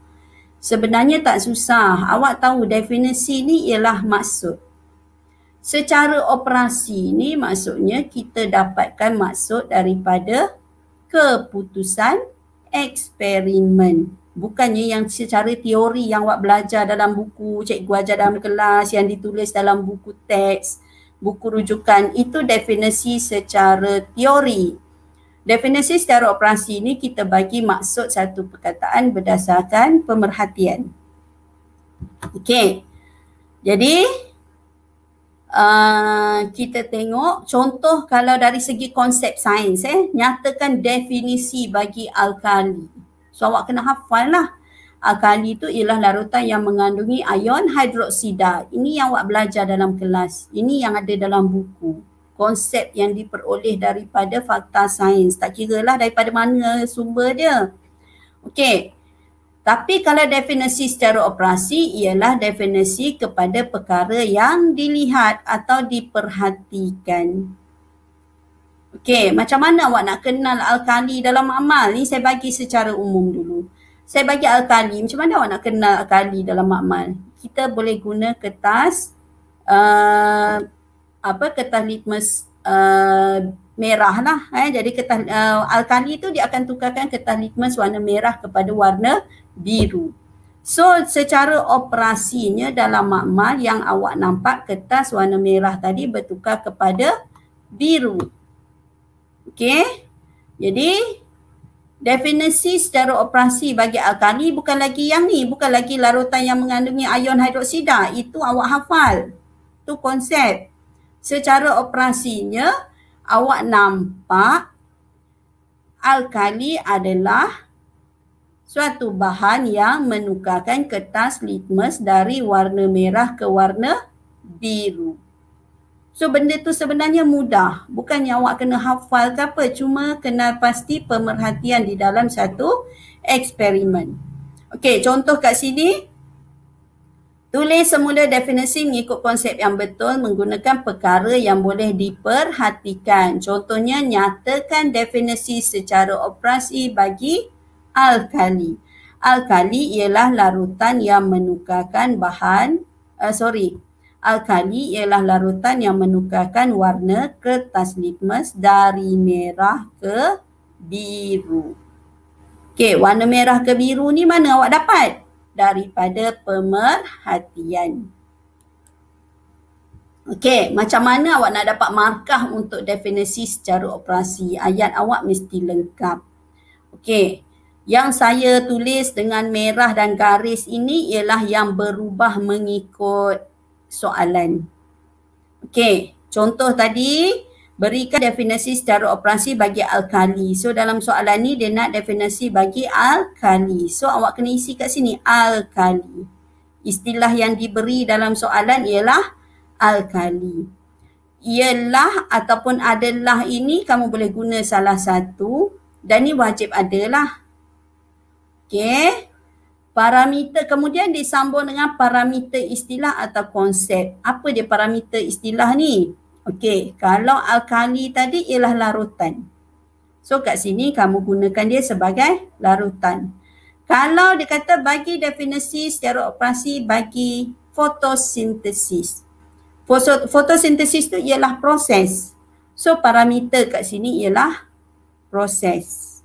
Sebenarnya tak susah. Awak tahu definisi ni ialah maksud. Secara operasi ni maksudnya kita dapatkan maksud daripada keputusan eksperimen. Bukannya yang secara teori yang awak belajar dalam buku, cikgu ajar dalam kelas, yang ditulis dalam buku teks buku rujukan itu definisi secara teori. Definisi secara operasi ini kita bagi maksud satu perkataan berdasarkan pemerhatian. Okey. Jadi uh, kita tengok contoh kalau dari segi konsep sains eh nyatakan definisi bagi alkali. So awak kena hafal lah alkali itu ialah larutan yang mengandungi ion hidroksida. Ini yang awak belajar dalam kelas. Ini yang ada dalam buku. Konsep yang diperoleh daripada fakta sains. Tak kira lah daripada mana sumber dia. Okey. Tapi kalau definisi secara operasi ialah definisi kepada perkara yang dilihat atau diperhatikan. Okey, macam mana awak nak kenal alkali dalam amal? Ni saya bagi secara umum dulu saya bagi alkali. Macam mana awak nak kenal alkali dalam makmal? Kita boleh guna kertas uh, apa kertas litmus uh, merah lah. Eh. Jadi kertas uh, alkali itu dia akan tukarkan kertas litmus warna merah kepada warna biru. So secara operasinya dalam makmal yang awak nampak kertas warna merah tadi bertukar kepada biru. Okay. Jadi definisi secara operasi bagi alkali bukan lagi yang ni bukan lagi larutan yang mengandungi ion hidroksida itu awak hafal tu konsep secara operasinya awak nampak alkali adalah suatu bahan yang menukarkan kertas litmus dari warna merah ke warna biru So benda tu sebenarnya mudah. Bukannya awak kena hafal ke apa. Cuma kena pasti pemerhatian di dalam satu eksperimen. Okey, contoh kat sini. Tulis semula definisi mengikut konsep yang betul menggunakan perkara yang boleh diperhatikan. Contohnya, nyatakan definisi secara operasi bagi alkali. Alkali ialah larutan yang menukarkan bahan, uh, sorry, alkali ialah larutan yang menukarkan warna kertas litmus dari merah ke biru. Okey, warna merah ke biru ni mana awak dapat? Daripada pemerhatian. Okey, macam mana awak nak dapat markah untuk definisi secara operasi? Ayat awak mesti lengkap. Okey, yang saya tulis dengan merah dan garis ini ialah yang berubah mengikut soalan. Okey, contoh tadi berikan definisi secara operasi bagi alkali. So dalam soalan ni dia nak definisi bagi alkali. So awak kena isi kat sini alkali. Istilah yang diberi dalam soalan ialah alkali. Ialah ataupun adalah ini kamu boleh guna salah satu dan ni wajib adalah. Okey. Parameter kemudian disambung dengan parameter istilah atau konsep. Apa dia parameter istilah ni? Okey, kalau alkali tadi ialah larutan. So kat sini kamu gunakan dia sebagai larutan. Kalau dikata bagi definisi secara operasi bagi fotosintesis. Fotosintesis tu ialah proses. So parameter kat sini ialah proses.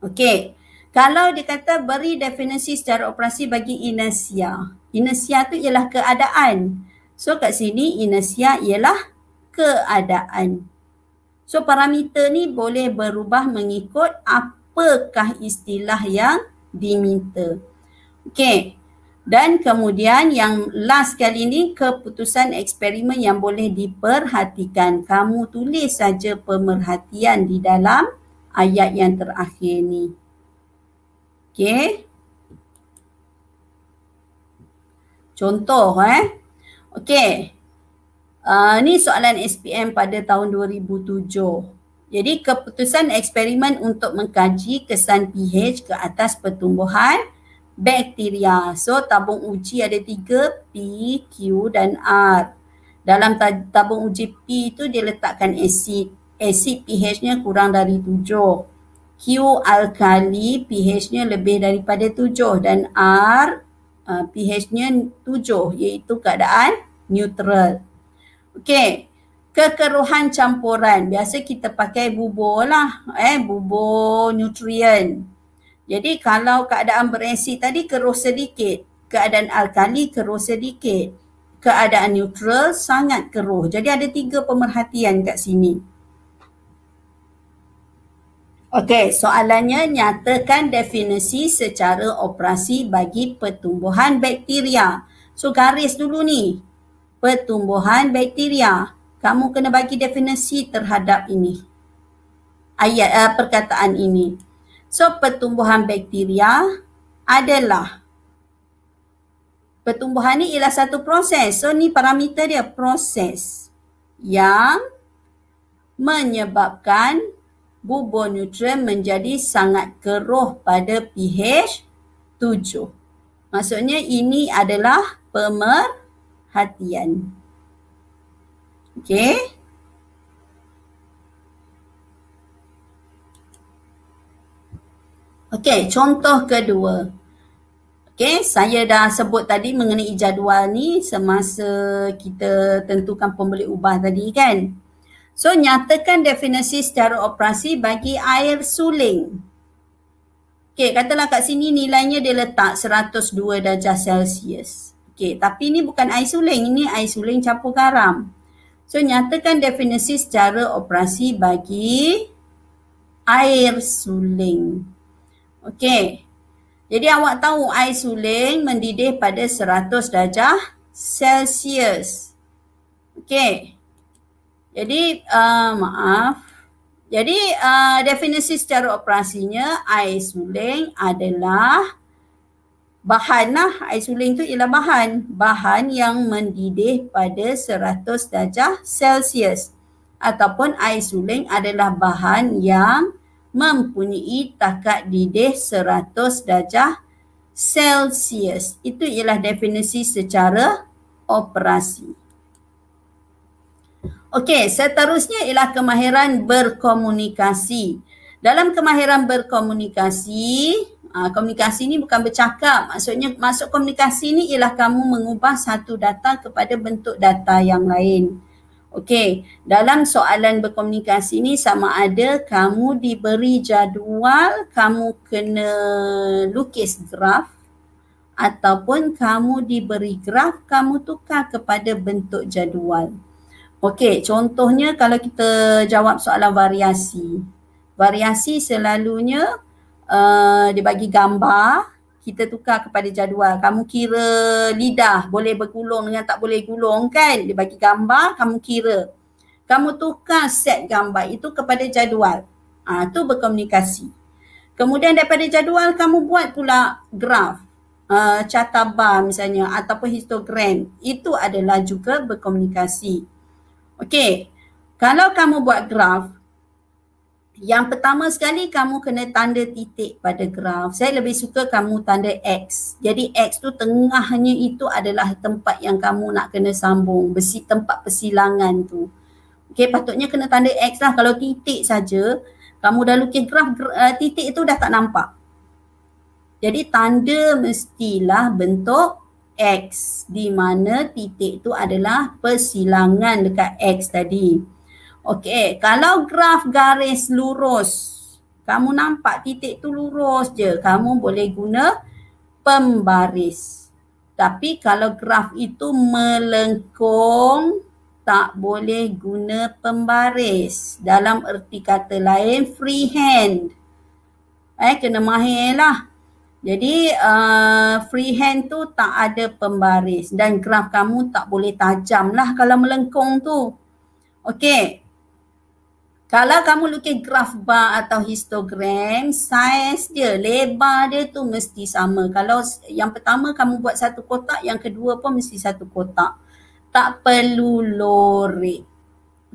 Okey. Kalau dia kata beri definisi secara operasi bagi inersia. Inersia tu ialah keadaan. So kat sini inersia ialah keadaan. So parameter ni boleh berubah mengikut apakah istilah yang diminta. Okay. Dan kemudian yang last kali ni keputusan eksperimen yang boleh diperhatikan. Kamu tulis saja pemerhatian di dalam ayat yang terakhir ni. Okey. Contoh eh. Okey. Uh, ni soalan SPM pada tahun 2007. Jadi keputusan eksperimen untuk mengkaji kesan pH ke atas pertumbuhan bakteria. So tabung uji ada tiga P, Q dan R. Dalam tabung uji P tu dia letakkan asid. Asid pH-nya kurang dari tujuh. Q alkali pH-nya lebih daripada 7 dan R uh, pH-nya 7 iaitu keadaan neutral. Okey, kekeruhan campuran. Biasa kita pakai bubur lah, eh, bubur nutrient. Jadi kalau keadaan berasid tadi keruh sedikit, keadaan alkali keruh sedikit, keadaan neutral sangat keruh. Jadi ada tiga pemerhatian kat sini. Okey, soalannya nyatakan definisi secara operasi bagi pertumbuhan bakteria. So garis dulu ni. Pertumbuhan bakteria. Kamu kena bagi definisi terhadap ini. Ayat uh, perkataan ini. So pertumbuhan bakteria adalah pertumbuhan ni ialah satu proses. So ni parameter dia proses yang menyebabkan bubur nutrien menjadi sangat keruh pada pH 7. Maksudnya ini adalah pemerhatian. Okey. Okey, contoh kedua. Okey, saya dah sebut tadi mengenai jadual ni semasa kita tentukan pembeli ubah tadi kan. So nyatakan definisi secara operasi bagi air suling. Okey, katalah kat sini nilainya dia letak 102 darjah Celsius. Okey, tapi ini bukan air suling, ini air suling campur garam. So nyatakan definisi secara operasi bagi air suling. Okey. Jadi awak tahu air suling mendidih pada 100 darjah Celsius. Okey. Jadi uh, maaf. Jadi uh, definisi secara operasinya air suling adalah bahanlah air suling tu ialah bahan bahan yang mendidih pada 100 darjah Celsius ataupun air suling adalah bahan yang mempunyai takat didih 100 darjah Celsius. Itu ialah definisi secara operasi. Okey, seterusnya ialah kemahiran berkomunikasi. Dalam kemahiran berkomunikasi, ah, komunikasi ni bukan bercakap. Maksudnya masuk komunikasi ni ialah kamu mengubah satu data kepada bentuk data yang lain. Okey, dalam soalan berkomunikasi ni sama ada kamu diberi jadual, kamu kena lukis graf ataupun kamu diberi graf, kamu tukar kepada bentuk jadual. Okey, contohnya kalau kita jawab soalan variasi. Variasi selalunya uh, dia bagi gambar, kita tukar kepada jadual. Kamu kira lidah boleh bergulung dengan tak boleh gulung kan? Dia bagi gambar, kamu kira. Kamu tukar set gambar itu kepada jadual. Ah ha, tu berkomunikasi. Kemudian daripada jadual kamu buat pula graf uh, eh, carta bar misalnya ataupun histogram itu adalah juga berkomunikasi Okey, kalau kamu buat graf, yang pertama sekali kamu kena tanda titik pada graf. Saya lebih suka kamu tanda X. Jadi X tu tengahnya itu adalah tempat yang kamu nak kena sambung. Besi tempat persilangan tu. Okey, patutnya kena tanda X lah. Kalau titik saja, kamu dah lukis graf, eh, titik itu dah tak nampak. Jadi tanda mestilah bentuk X di mana titik tu adalah persilangan dekat X tadi. Okey, kalau graf garis lurus, kamu nampak titik tu lurus je, kamu boleh guna pembaris. Tapi kalau graf itu melengkung, tak boleh guna pembaris. Dalam erti kata lain, freehand. Eh, kena mahir lah. Jadi uh, freehand tu tak ada pembaris dan graf kamu tak boleh tajam lah kalau melengkung tu. Okey. Kalau kamu lukis graf bar atau histogram, size dia, lebar dia tu mesti sama. Kalau yang pertama kamu buat satu kotak, yang kedua pun mesti satu kotak. Tak perlu lorik.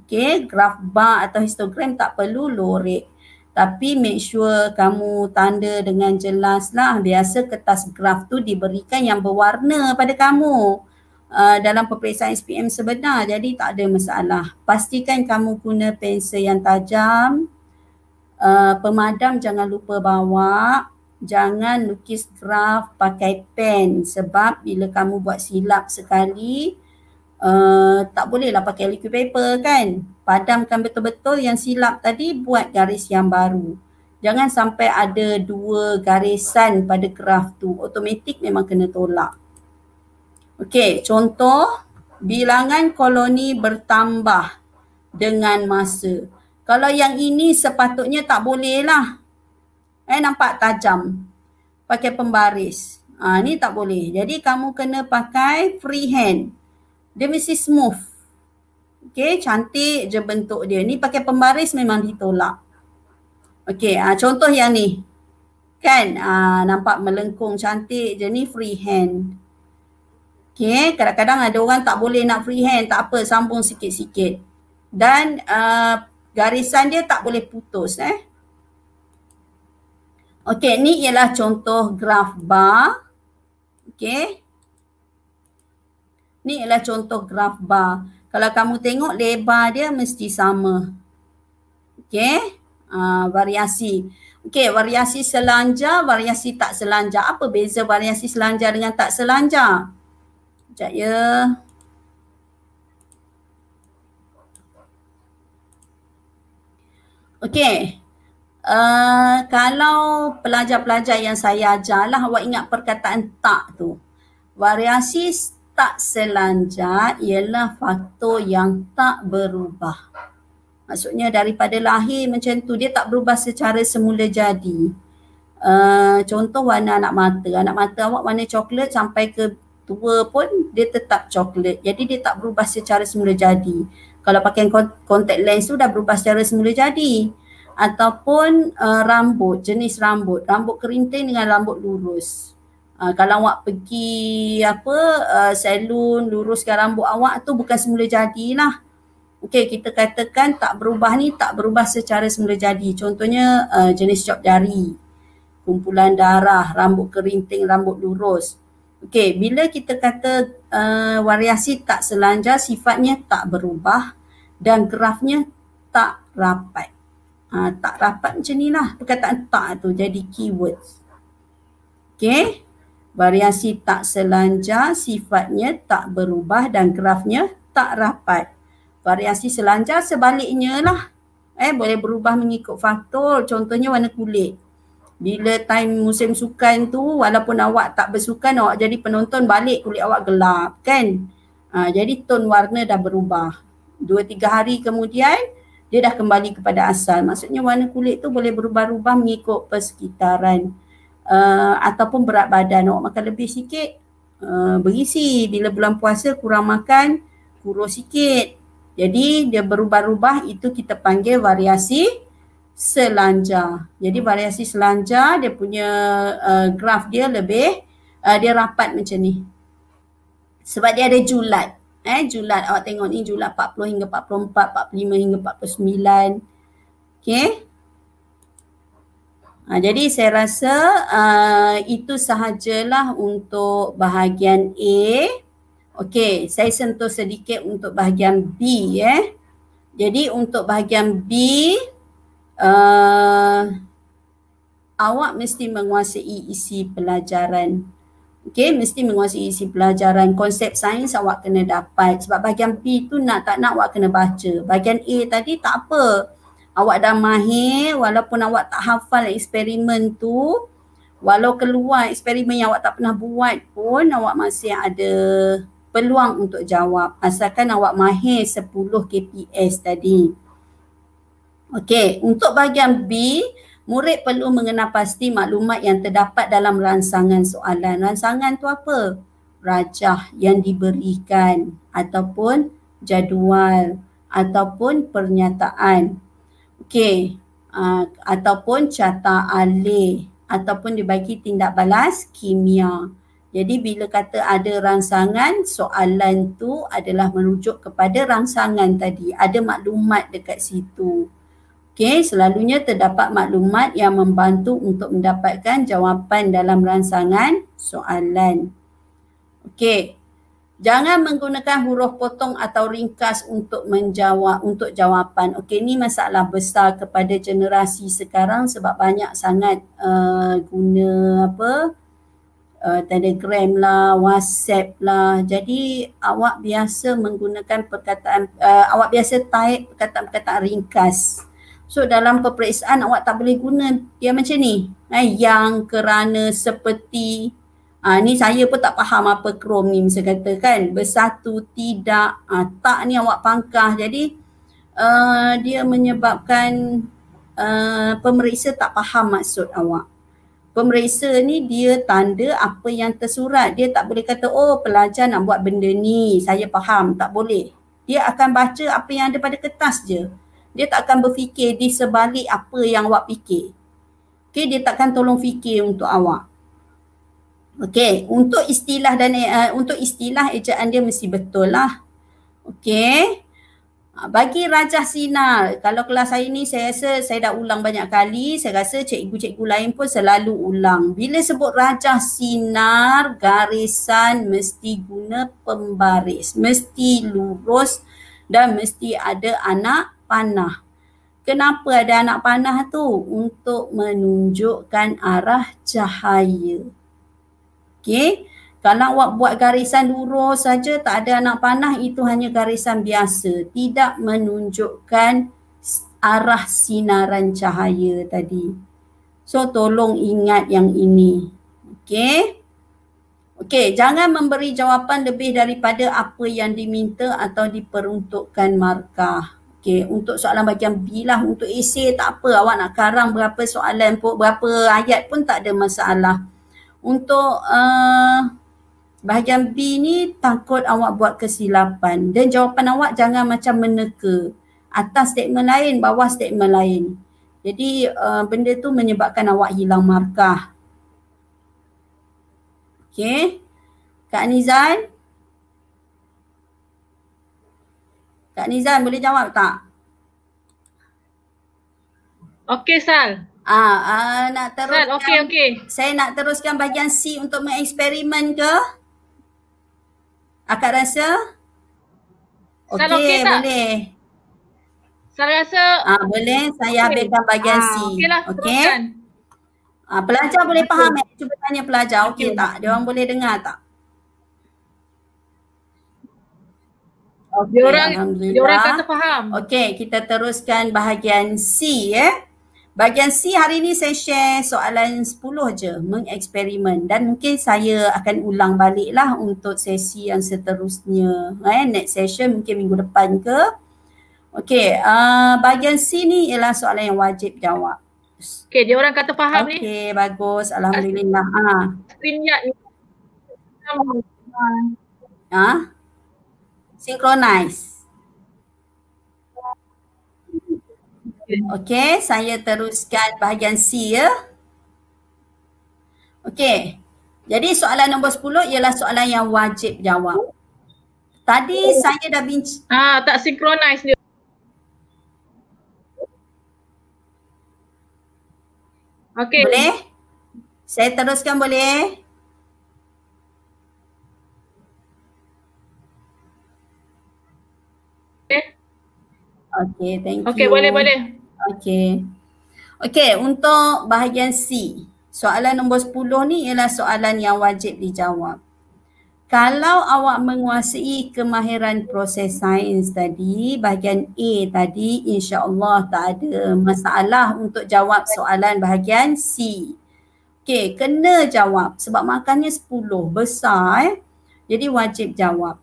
Okey, graf bar atau histogram tak perlu lorik tapi make sure kamu tanda dengan jelas lah biasa kertas graf tu diberikan yang berwarna pada kamu uh, dalam peperiksaan SPM sebenar jadi tak ada masalah pastikan kamu guna pensel yang tajam uh, pemadam jangan lupa bawa jangan lukis graf pakai pen sebab bila kamu buat silap sekali uh, tak bolehlah pakai liquid paper kan. Padamkan betul-betul yang silap tadi buat garis yang baru. Jangan sampai ada dua garisan pada graf tu. Automatik memang kena tolak. Okey, contoh bilangan koloni bertambah dengan masa. Kalau yang ini sepatutnya tak boleh lah. Eh nampak tajam. Pakai pembaris. Ah ha, ni tak boleh. Jadi kamu kena pakai freehand dia mesti smooth. Okay, cantik je bentuk dia. Ni pakai pembaris memang ditolak. Okay, uh, ah, contoh yang ni. Kan, uh, nampak melengkung cantik je ni free hand. Okay, kadang-kadang ada orang tak boleh nak free hand, tak apa, sambung sikit-sikit. Dan uh, garisan dia tak boleh putus eh. Okay, ni ialah contoh graf bar. Okay. Ni ialah contoh graf bar. Kalau kamu tengok lebar dia mesti sama. Okay. Uh, ah, variasi. Okay, variasi selanjar, variasi tak selanjar. Apa beza variasi selanjar dengan tak selanjar? Sekejap ya. Okay. Uh, ah, kalau pelajar-pelajar yang saya ajar lah, awak ingat perkataan tak tu. Variasi tak selanjat ialah faktor yang tak berubah. Maksudnya daripada lahir macam tu dia tak berubah secara semula jadi. Uh, contoh warna anak mata. Anak mata awak warna coklat sampai ke tua pun dia tetap coklat. Jadi dia tak berubah secara semula jadi. Kalau pakai contact lens tu dah berubah secara semula jadi. Ataupun uh, rambut, jenis rambut. Rambut kerinting dengan rambut lurus. Ah, kalau awak pergi apa uh, salon luruskan rambut awak tu bukan semula jadilah. Okey kita katakan tak berubah ni tak berubah secara semula jadi. Contohnya uh, jenis cop jari, kumpulan darah, rambut keriting rambut lurus. Okey bila kita kata uh, variasi tak selanjar sifatnya tak berubah dan grafnya tak rapat. Uh, tak rapat macam ni lah perkataan tak tu jadi keywords. Okey. Variasi tak selanjar sifatnya tak berubah dan grafnya tak rapat. Variasi selanjar sebaliknya lah. Eh, boleh berubah mengikut faktor. Contohnya warna kulit. Bila time musim sukan tu walaupun awak tak bersukan awak jadi penonton balik kulit awak gelap kan. Ha, jadi ton warna dah berubah. Dua tiga hari kemudian dia dah kembali kepada asal. Maksudnya warna kulit tu boleh berubah-ubah mengikut persekitaran uh, ataupun berat badan awak makan lebih sikit uh, berisi bila bulan puasa kurang makan kurus sikit jadi dia berubah-ubah itu kita panggil variasi selanjar jadi variasi selanjar dia punya uh, graf dia lebih uh, dia rapat macam ni sebab dia ada julat eh julat awak tengok ni julat 40 hingga 44 45 hingga 49 okey Ha, jadi saya rasa uh, itu sahajalah untuk bahagian A. Okey, saya sentuh sedikit untuk bahagian B eh. Jadi untuk bahagian B uh, awak mesti menguasai isi pelajaran. Okey, mesti menguasai isi pelajaran. Konsep sains awak kena dapat sebab bahagian B tu nak tak nak awak kena baca. Bahagian A tadi tak apa awak dah mahir walaupun awak tak hafal eksperimen tu walau keluar eksperimen yang awak tak pernah buat pun awak masih ada peluang untuk jawab asalkan awak mahir 10 KPS tadi. Okey, untuk bahagian B, murid perlu mengenal pasti maklumat yang terdapat dalam rangsangan soalan. Rangsangan tu apa? Rajah yang diberikan ataupun jadual ataupun pernyataan okey uh, ah, ataupun carta alih ataupun dibagi tindak balas kimia. Jadi bila kata ada rangsangan, soalan tu adalah merujuk kepada rangsangan tadi. Ada maklumat dekat situ. Okey, selalunya terdapat maklumat yang membantu untuk mendapatkan jawapan dalam rangsangan soalan. Okey, Jangan menggunakan huruf potong atau ringkas untuk menjawab untuk jawapan. Okey, ini masalah besar kepada generasi sekarang sebab banyak sangat uh, guna apa uh, Telegram lah, WhatsApp lah. Jadi awak biasa menggunakan perkataan uh, awak biasa type perkataan-perkataan ringkas. So dalam peperiksaan awak tak boleh guna yang macam ni. Yang kerana seperti Ha, ni saya pun tak faham apa Chrome ni misalnya kata kan bersatu tidak ha, tak ni awak pangkah jadi uh, dia menyebabkan uh, pemeriksa tak faham maksud awak pemeriksa ni dia tanda apa yang tersurat dia tak boleh kata oh pelajar nak buat benda ni saya faham tak boleh dia akan baca apa yang ada pada kertas je dia tak akan berfikir di sebalik apa yang awak fikir okay, dia takkan tolong fikir untuk awak Okey, untuk istilah dan uh, untuk istilah ejaan dia mesti betul lah. Okey. Ah, bagi rajah sinar, kalau kelas saya ni saya rasa saya dah ulang banyak kali, saya rasa cikgu-cikgu lain pun selalu ulang. Bila sebut rajah sinar, garisan mesti guna pembaris, mesti lurus dan mesti ada anak panah. Kenapa ada anak panah tu? Untuk menunjukkan arah cahaya. Okay, Kalau awak buat garisan lurus saja tak ada anak panah itu hanya garisan biasa. Tidak menunjukkan arah sinaran cahaya tadi. So tolong ingat yang ini. Okay, okay jangan memberi jawapan lebih daripada apa yang diminta atau diperuntukkan markah. Okay, untuk soalan bagian B lah, untuk isi tak apa. Awak nak karang berapa soalan pun, berapa ayat pun tak ada masalah untuk uh, bahagian B ni takut awak buat kesilapan dan jawapan awak jangan macam meneka atas statement lain bawah statement lain jadi uh, benda tu menyebabkan awak hilang markah Okay Kak Nizan Kak Nizan boleh jawab tak? Okay Sal Ah, uh, nak teruskan. Well, okay, okay. Saya nak teruskan bahagian C untuk mengeksperimen ke? Akak rasa? Okey, okay boleh. Saya rasa. Ah, boleh. Saya okay. ambilkan bahagian uh, C. Ah, okey. Lah, okay? Uh, pelajar boleh faham eh? Cuba tanya pelajar. Okey okay. tak? Dia orang boleh dengar tak? Okay, dia orang dia orang kata faham. Okey, kita teruskan bahagian C eh. Bagian C hari ini saya share soalan 10 je mengeksperimen dan mungkin saya akan ulang baliklah untuk sesi yang seterusnya. Eh, next session mungkin minggu depan ke. Okay, uh, bahagian C ni ialah soalan yang wajib jawab. Okay, dia orang kata faham okay, ni. Okay, bagus. Alhamdulillah. Ha. Ah. Screenyard ni. Ha? Synchronize. Okey, saya teruskan bahagian C ya. Okey. Jadi soalan nombor 10 ialah soalan yang wajib jawab. Tadi oh. saya dah bincang. Ah, tak sinkronize. dia. Okey. Boleh? Saya teruskan boleh? Okay, thank you. Okay, boleh, boleh. Okey. Okey, untuk bahagian C. Soalan nombor 10 ni ialah soalan yang wajib dijawab. Kalau awak menguasai kemahiran proses sains tadi, bahagian A tadi insya-Allah tak ada masalah untuk jawab soalan bahagian C. Okey, kena jawab sebab markahnya 10 besar eh. Jadi wajib jawab.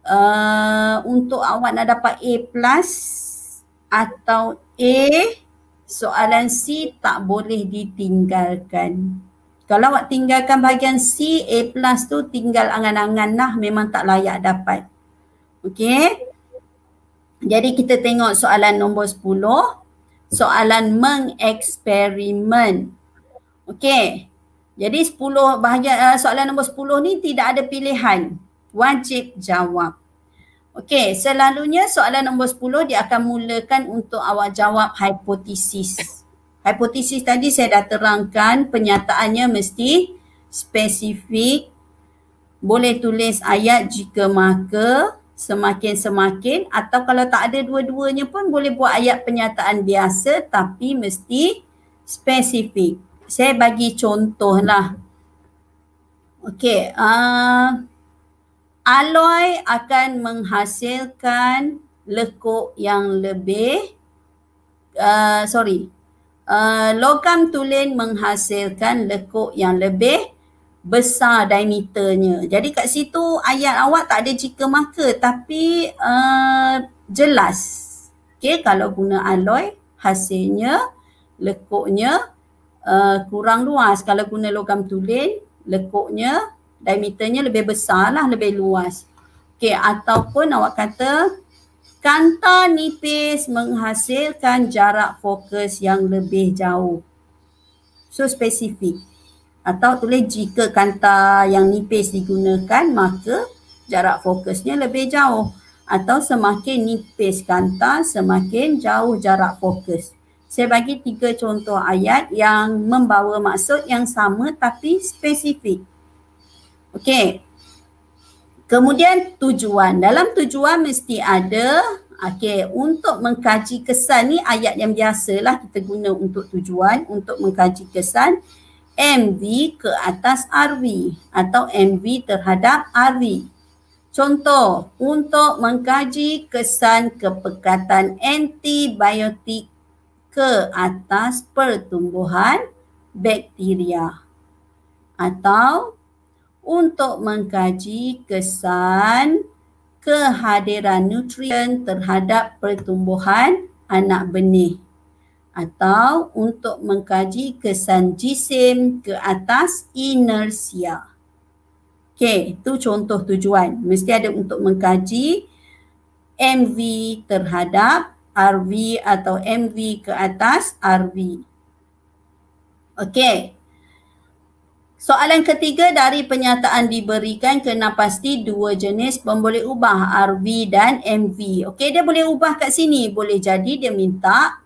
Uh, untuk awak nak dapat A+, atau A soalan C tak boleh ditinggalkan. Kalau awak tinggalkan bahagian C, A plus tu tinggal angan-angan lah memang tak layak dapat. Okay. Jadi kita tengok soalan nombor 10. Soalan mengeksperimen. Okay. Jadi 10 bahagian eh, soalan nombor 10 ni tidak ada pilihan. Wajib jawab. Okey, selalunya soalan nombor 10 dia akan mulakan untuk awak jawab hipotesis. Hipotesis tadi saya dah terangkan penyataannya mesti spesifik. Boleh tulis ayat jika maka semakin-semakin atau kalau tak ada dua-duanya pun boleh buat ayat penyataan biasa tapi mesti spesifik. Saya bagi contohlah. Okey, uh, aloi akan menghasilkan lekuk yang lebih uh, sorry uh, logam tulen menghasilkan lekuk yang lebih besar diameternya. Jadi kat situ ayat awak tak ada jika maka tapi uh, jelas. Okay, kalau guna aloi hasilnya lekuknya uh, kurang luas. Kalau guna logam tulen lekuknya diameternya lebih besar lah, lebih luas. Okey, ataupun awak kata kanta nipis menghasilkan jarak fokus yang lebih jauh. So, spesifik. Atau tulis jika kanta yang nipis digunakan, maka jarak fokusnya lebih jauh. Atau semakin nipis kanta, semakin jauh jarak fokus. Saya bagi tiga contoh ayat yang membawa maksud yang sama tapi spesifik. Okey. Kemudian tujuan. Dalam tujuan mesti ada Okey, untuk mengkaji kesan ni ayat yang biasalah kita guna untuk tujuan untuk mengkaji kesan MV ke atas RV atau MV terhadap RV. Contoh, untuk mengkaji kesan kepekatan antibiotik ke atas pertumbuhan bakteria atau untuk mengkaji kesan kehadiran nutrien terhadap pertumbuhan anak benih atau untuk mengkaji kesan jisim ke atas inersia. Okey, itu contoh tujuan. Mesti ada untuk mengkaji MV terhadap RV atau MV ke atas RV. Okey, Soalan ketiga dari penyataan diberikan kena pasti dua jenis pemboleh ubah RV dan MV. Okey, dia boleh ubah kat sini. Boleh jadi dia minta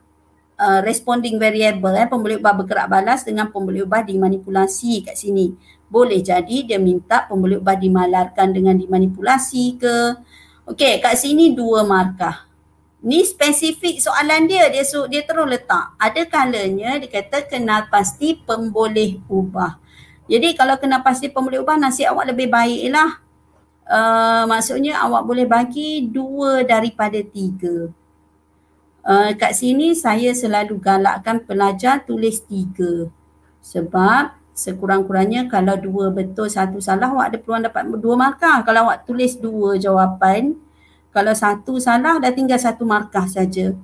uh, responding variable eh pemboleh ubah bergerak balas dengan pemboleh ubah dimanipulasi kat sini. Boleh jadi dia minta pemboleh ubah dimalarkan dengan dimanipulasi ke. Okey, kat sini dua markah. Ni spesifik soalan dia. Dia dia terus letak. Ada kalanya dia kata kenal pasti pemboleh ubah. Jadi kalau kena pasti pemulih ubah nasib awak lebih baiklah. Uh, maksudnya awak boleh bagi dua daripada tiga. Uh, kat sini saya selalu galakkan pelajar tulis tiga. Sebab sekurang-kurangnya kalau dua betul satu salah awak ada peluang dapat dua markah. Kalau awak tulis dua jawapan, kalau satu salah dah tinggal satu markah saja.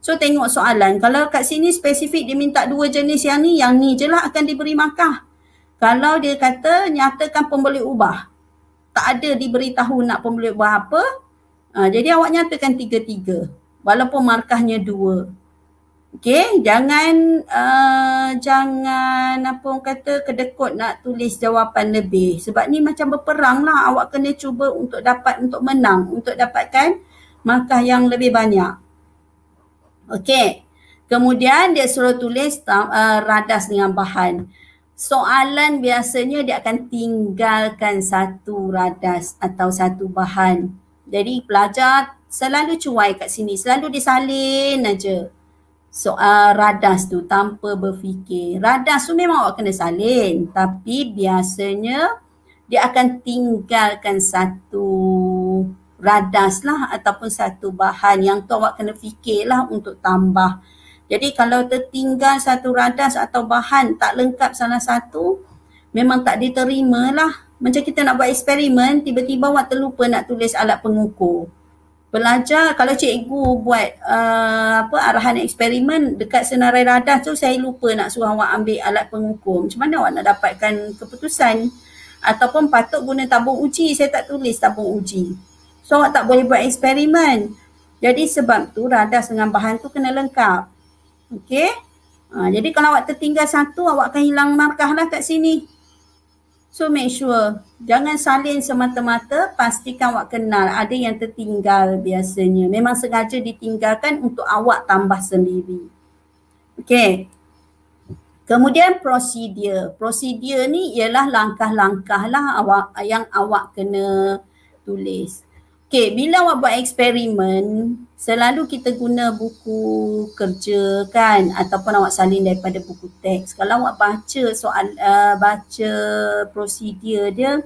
So tengok soalan, kalau kat sini spesifik diminta dua jenis yang ni, yang ni je lah akan diberi markah kalau dia kata nyatakan pembeli ubah tak ada diberitahu nak pembeli ubah apa uh, jadi awak nyatakan tiga-tiga walaupun markahnya dua Okay, jangan uh, jangan apa orang kata kedekut nak tulis jawapan lebih sebab ni macam berperang lah awak kena cuba untuk dapat untuk menang untuk dapatkan markah yang lebih banyak. Okay, kemudian dia suruh tulis uh, radas dengan bahan soalan biasanya dia akan tinggalkan satu radas atau satu bahan. Jadi pelajar selalu cuai kat sini, selalu disalin aja soal radas tu tanpa berfikir. Radas tu memang awak kena salin tapi biasanya dia akan tinggalkan satu radas lah ataupun satu bahan yang tu awak kena fikirlah untuk tambah jadi kalau tertinggal satu radas atau bahan tak lengkap salah satu, memang tak diterima lah. Macam kita nak buat eksperimen, tiba-tiba awak terlupa nak tulis alat pengukur. Pelajar, kalau cikgu buat uh, apa arahan eksperimen dekat senarai radas tu, saya lupa nak suruh awak ambil alat pengukur. Macam mana awak nak dapatkan keputusan? Ataupun patut guna tabung uji, saya tak tulis tabung uji. So awak tak boleh buat eksperimen. Jadi sebab tu radas dengan bahan tu kena lengkap. Okey. Ha, jadi kalau awak tertinggal satu, awak akan hilang markah lah kat sini. So make sure. Jangan salin semata-mata. Pastikan awak kenal. Ada yang tertinggal biasanya. Memang sengaja ditinggalkan untuk awak tambah sendiri. Okey. Kemudian prosedur. Prosedur ni ialah langkah-langkah lah awak, yang awak kena tulis. Okay, bila awak buat eksperimen, selalu kita guna buku kerja kan ataupun awak salin daripada buku teks. Kalau awak baca soal, uh, baca prosedur dia,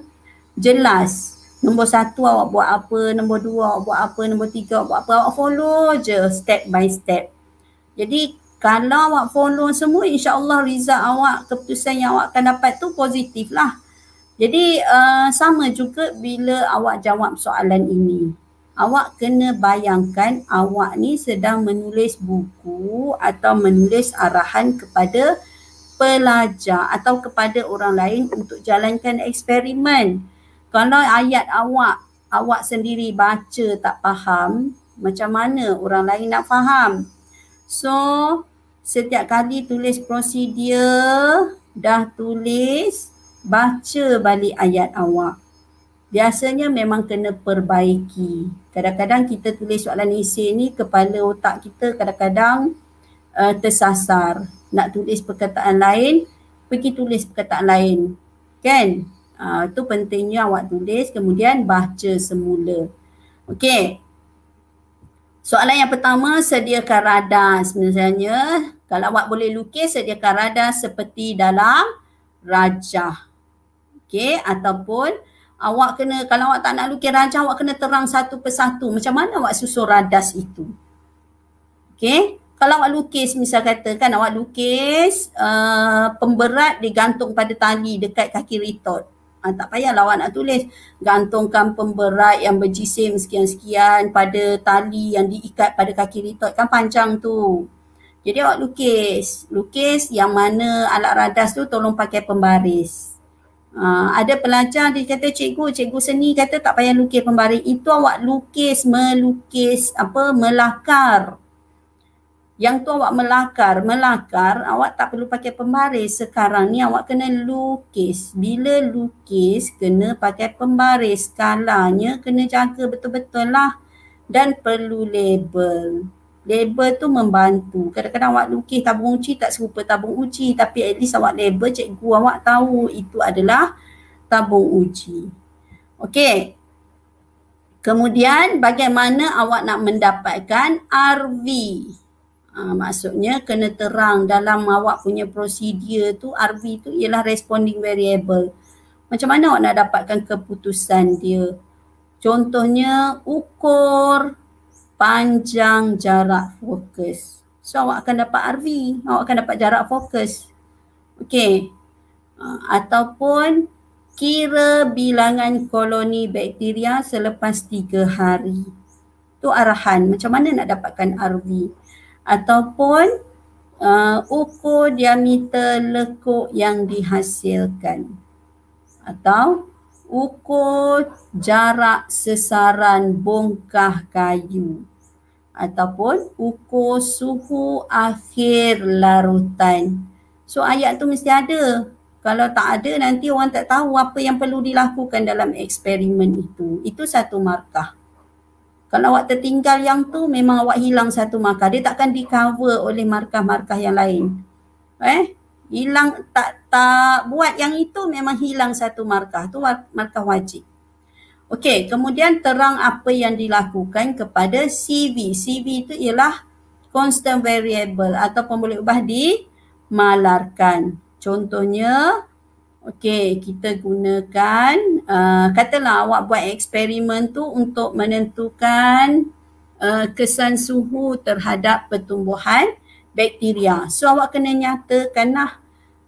jelas. Nombor satu awak buat apa, nombor dua awak buat apa, nombor tiga awak buat apa, awak follow je step by step. Jadi kalau awak follow semua insyaAllah result awak, keputusan yang awak akan dapat tu positif lah. Jadi uh, sama juga bila awak jawab soalan ini. Awak kena bayangkan awak ni sedang menulis buku atau menulis arahan kepada pelajar atau kepada orang lain untuk jalankan eksperimen. Kalau ayat awak awak sendiri baca tak faham, macam mana orang lain nak faham? So, setiap kali tulis prosedur, dah tulis baca balik ayat awak. Biasanya memang kena perbaiki. Kadang-kadang kita tulis soalan isi ni kepala otak kita kadang-kadang uh, tersasar. Nak tulis perkataan lain, pergi tulis perkataan lain. Kan? Uh, tu pentingnya awak tulis kemudian baca semula. Okey. Soalan yang pertama, sediakan radar sebenarnya. Kalau awak boleh lukis, sediakan radar seperti dalam rajah. Okay, ataupun awak kena, kalau awak tak nak lukis rajah, awak kena terang satu persatu. Macam mana awak susun radas itu? Okay, kalau awak lukis misal kata kan awak lukis uh, pemberat digantung pada tali dekat kaki retort. Ha, ah, tak payahlah awak nak tulis gantungkan pemberat yang berjisim sekian-sekian pada tali yang diikat pada kaki retort kan panjang tu. Jadi awak lukis, lukis yang mana alat radas tu tolong pakai pembaris. Uh, ada pelajar dia kata cikgu, cikgu seni kata tak payah lukis pembaris. Itu awak lukis, melukis, apa, melakar. Yang tu awak melakar, melakar, awak tak perlu pakai pembaris. Sekarang ni awak kena lukis. Bila lukis, kena pakai pembaris. Skalanya kena jaga betul-betul lah. Dan perlu label label tu membantu. Kadang-kadang awak lukis tabung uci tak serupa tabung uci tapi at least awak label cikgu awak tahu itu adalah tabung uci. Okey. Kemudian bagaimana awak nak mendapatkan RV? Ha, maksudnya kena terang dalam awak punya prosedur tu RV tu ialah responding variable. Macam mana awak nak dapatkan keputusan dia? Contohnya ukur, panjang jarak fokus. So awak akan dapat RV, awak akan dapat jarak fokus. Okey. Uh, ataupun kira bilangan koloni bakteria selepas tiga hari. Tu arahan macam mana nak dapatkan RV. Ataupun uh, ukur diameter lekuk yang dihasilkan. Atau ukur jarak sesaran bongkah kayu ataupun ukur suhu akhir larutan. So ayat tu mesti ada. Kalau tak ada nanti orang tak tahu apa yang perlu dilakukan dalam eksperimen itu. Itu satu markah. Kalau awak tertinggal yang tu memang awak hilang satu markah. Dia takkan di cover oleh markah-markah yang lain. Eh? hilang tak tak buat yang itu memang hilang satu markah tu markah wajib okey kemudian terang apa yang dilakukan kepada CV CV itu ialah constant variable atau boleh ubah di malarkan contohnya okey kita gunakan uh, katalah awak buat eksperimen tu untuk menentukan uh, kesan suhu terhadap pertumbuhan bakteria. So awak kena nyatakanlah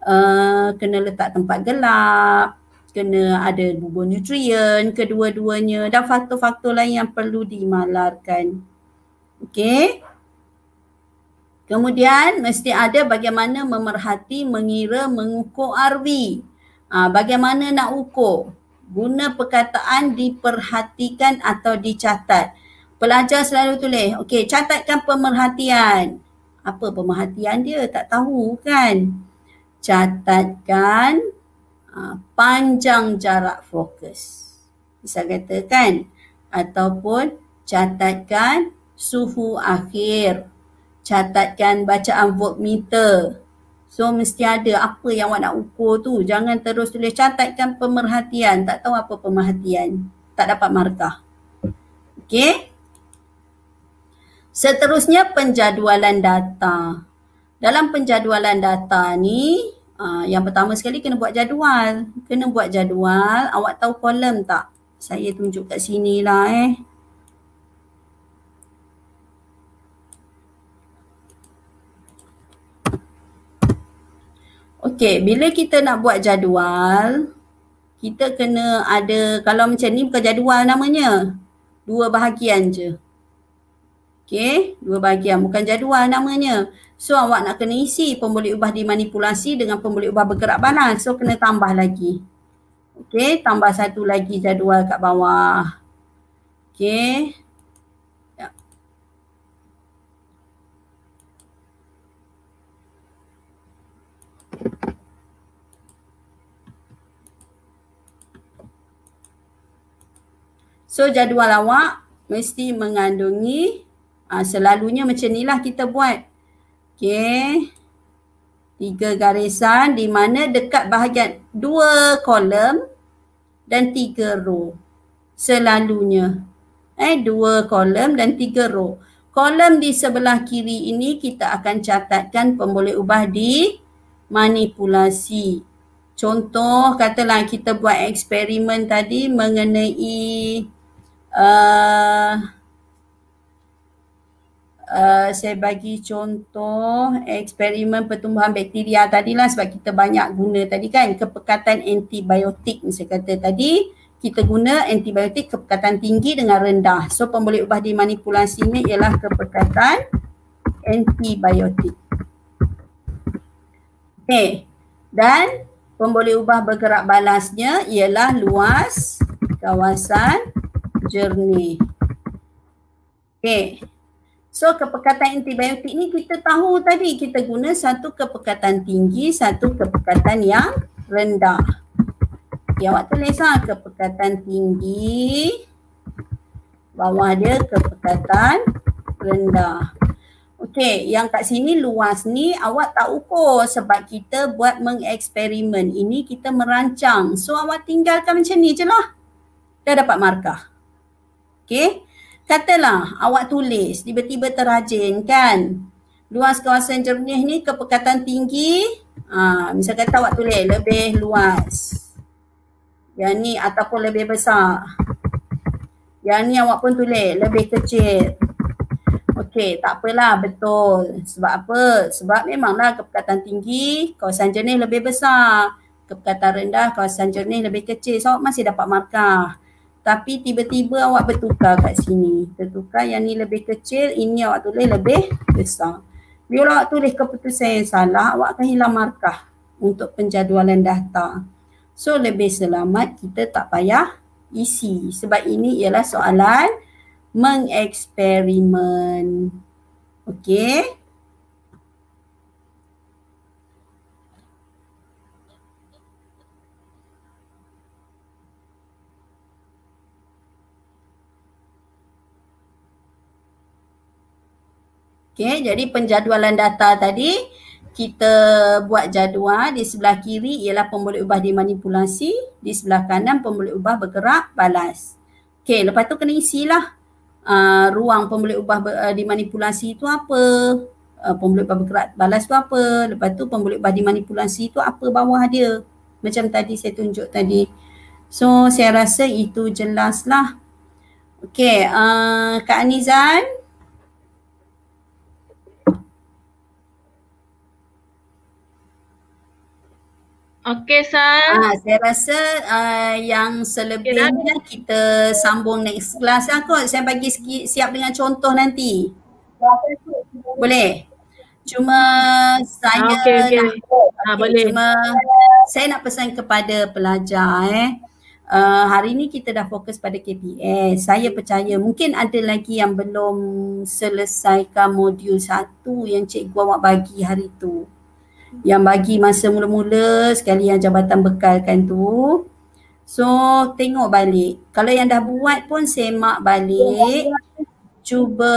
uh, kena letak tempat gelap, kena ada bubur nutrien kedua-duanya dan faktor-faktor lain yang perlu dimalarkan. Okey. Kemudian mesti ada bagaimana memerhati, mengira, mengukur RV. Ha, ah, bagaimana nak ukur? Guna perkataan diperhatikan atau dicatat. Pelajar selalu tulis, okey catatkan pemerhatian apa pemerhatian dia tak tahu kan catatkan aa, ah, panjang jarak fokus bisa katakan ataupun catatkan suhu akhir catatkan bacaan voltmeter so mesti ada apa yang awak nak ukur tu jangan terus tulis catatkan pemerhatian tak tahu apa pemerhatian tak dapat markah Okay? Seterusnya penjadualan data. Dalam penjadualan data ni, ah, yang pertama sekali kena buat jadual. Kena buat jadual. Awak tahu kolom tak? Saya tunjuk kat sini lah eh. Okey, bila kita nak buat jadual, kita kena ada, kalau macam ni bukan jadual namanya. Dua bahagian je. Okay, dua bahagian. Bukan jadual namanya. So awak nak kena isi pemboleh ubah dimanipulasi dengan pemboleh ubah bergerak balas. So kena tambah lagi. Okay, tambah satu lagi jadual kat bawah. Okay. Ya. So jadual awak mesti mengandungi Ha, selalunya macam ni lah kita buat. Okay. Tiga garisan di mana dekat bahagian dua kolom dan tiga row. Selalunya. Eh, dua kolom dan tiga row. Kolom di sebelah kiri ini kita akan catatkan pemboleh ubah di manipulasi. Contoh katalah kita buat eksperimen tadi mengenai uh, Uh, saya bagi contoh eksperimen pertumbuhan bakteria tadilah sebab kita banyak guna tadi kan kepekatan antibiotik yang saya kata tadi kita guna antibiotik kepekatan tinggi dengan rendah so pemboleh ubah dimanipulasi ni ialah kepekatan antibiotik okay. dan pemboleh ubah bergerak balasnya ialah luas kawasan jernih okay. So kepekatan antibiotik ni kita tahu tadi kita guna satu kepekatan tinggi, satu kepekatan yang rendah. Okay, awak tulislah kepekatan tinggi, bawah dia kepekatan rendah. Okey, yang kat sini luas ni awak tak ukur sebab kita buat mengeksperimen. Ini kita merancang. So awak tinggalkan macam ni je lah. Dah dapat markah. Okey. Katalah awak tulis, tiba-tiba terajin kan. Luas kawasan jernih ni kepekatan tinggi. Ha, misal kata awak tulis lebih luas. Yang ni ataupun lebih besar. Yang ni awak pun tulis lebih kecil. Okey, tak apalah betul. Sebab apa? Sebab memanglah kepekatan tinggi, kawasan jernih lebih besar. Kepekatan rendah, kawasan jernih lebih kecil. So, awak masih dapat markah tapi tiba-tiba awak bertukar kat sini. Bertukar yang ni lebih kecil, ini awak tulis lebih besar. Bila awak tulis keputusan yang salah, awak akan hilang markah untuk penjadualan data. So lebih selamat kita tak payah isi. Sebab ini ialah soalan mengeksperimen. Okay. Okay, jadi penjadualan data tadi kita buat jadual di sebelah kiri ialah pemboleh ubah dimanipulasi, di sebelah kanan pemboleh ubah bergerak balas. Okay, lepas tu kena isilah uh, ruang pemboleh ubah uh, dimanipulasi itu apa? Uh, pemboleh ubah bergerak balas tu apa? Lepas tu pemboleh ubah dimanipulasi itu apa bawah dia? Macam tadi saya tunjuk tadi. So saya rasa itu jelaslah. Okey, uh, Kak Anizan, Okey Sah. Ah saya rasa uh, yang selebihnya okay, lah. kita sambung next class lah kot. Saya bagi siap dengan contoh nanti. Boleh? Cuma saya ah, okay, okay. nak... Ha, boleh. Cuma saya nak pesan kepada pelajar eh. Uh, hari ini kita dah fokus pada KPS. Saya percaya mungkin ada lagi yang belum selesaikan modul satu yang cikgu awak bagi hari tu yang bagi masa mula-mula sekali yang jabatan bekalkan tu. So tengok balik. Kalau yang dah buat pun semak balik. Cuba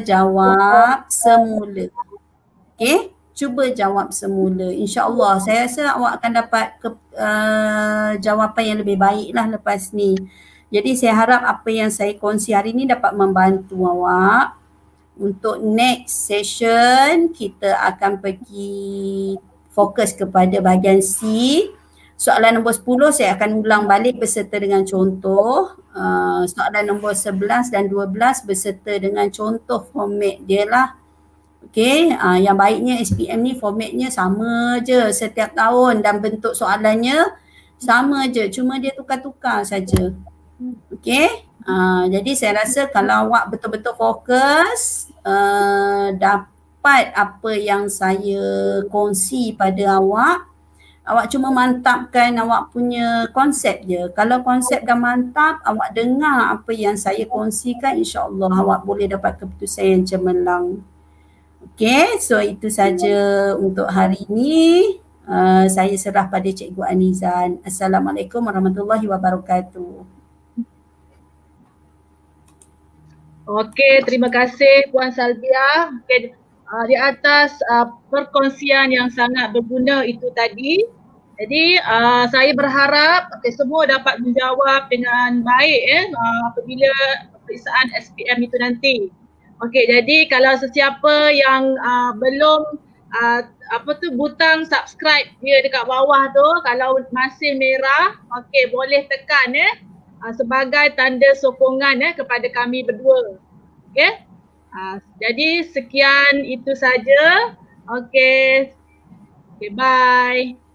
jawab semula. Okay? Cuba jawab semula. InsyaAllah saya rasa awak akan dapat ke, uh, jawapan yang lebih baik lah lepas ni. Jadi saya harap apa yang saya kongsi hari ni dapat membantu awak untuk next session kita akan pergi fokus kepada bahagian C. Soalan nombor 10 saya akan ulang balik berserta dengan contoh. Uh, soalan nombor 11 dan 12 berserta dengan contoh format dia lah. Okay, uh, yang baiknya SPM ni formatnya sama je setiap tahun dan bentuk soalannya sama je. Cuma dia tukar-tukar saja. Okay, uh, jadi saya rasa kalau awak betul-betul fokus Uh, dapat apa yang saya kongsi pada awak awak cuma mantapkan awak punya konsep je. Kalau konsep dah mantap, awak dengar apa yang saya kongsikan, insyaAllah awak boleh dapat keputusan yang cemerlang. Okay, so itu saja untuk hari ini. Uh, saya serah pada Cikgu Anizan. Assalamualaikum warahmatullahi wabarakatuh. Okey, terima kasih Puan Salvia. Okay. Uh, ah, di atas uh, perkongsian yang sangat berguna itu tadi. Jadi uh, saya berharap okay, semua dapat menjawab dengan baik eh, uh, apabila periksaan SPM itu nanti. Okey, jadi kalau sesiapa yang uh, belum uh, apa tu butang subscribe dia dekat bawah tu kalau masih merah okey boleh tekan eh uh, sebagai tanda sokongan eh kepada kami berdua. Okay. Uh, ah, jadi sekian itu saja. Okey. Okay, bye.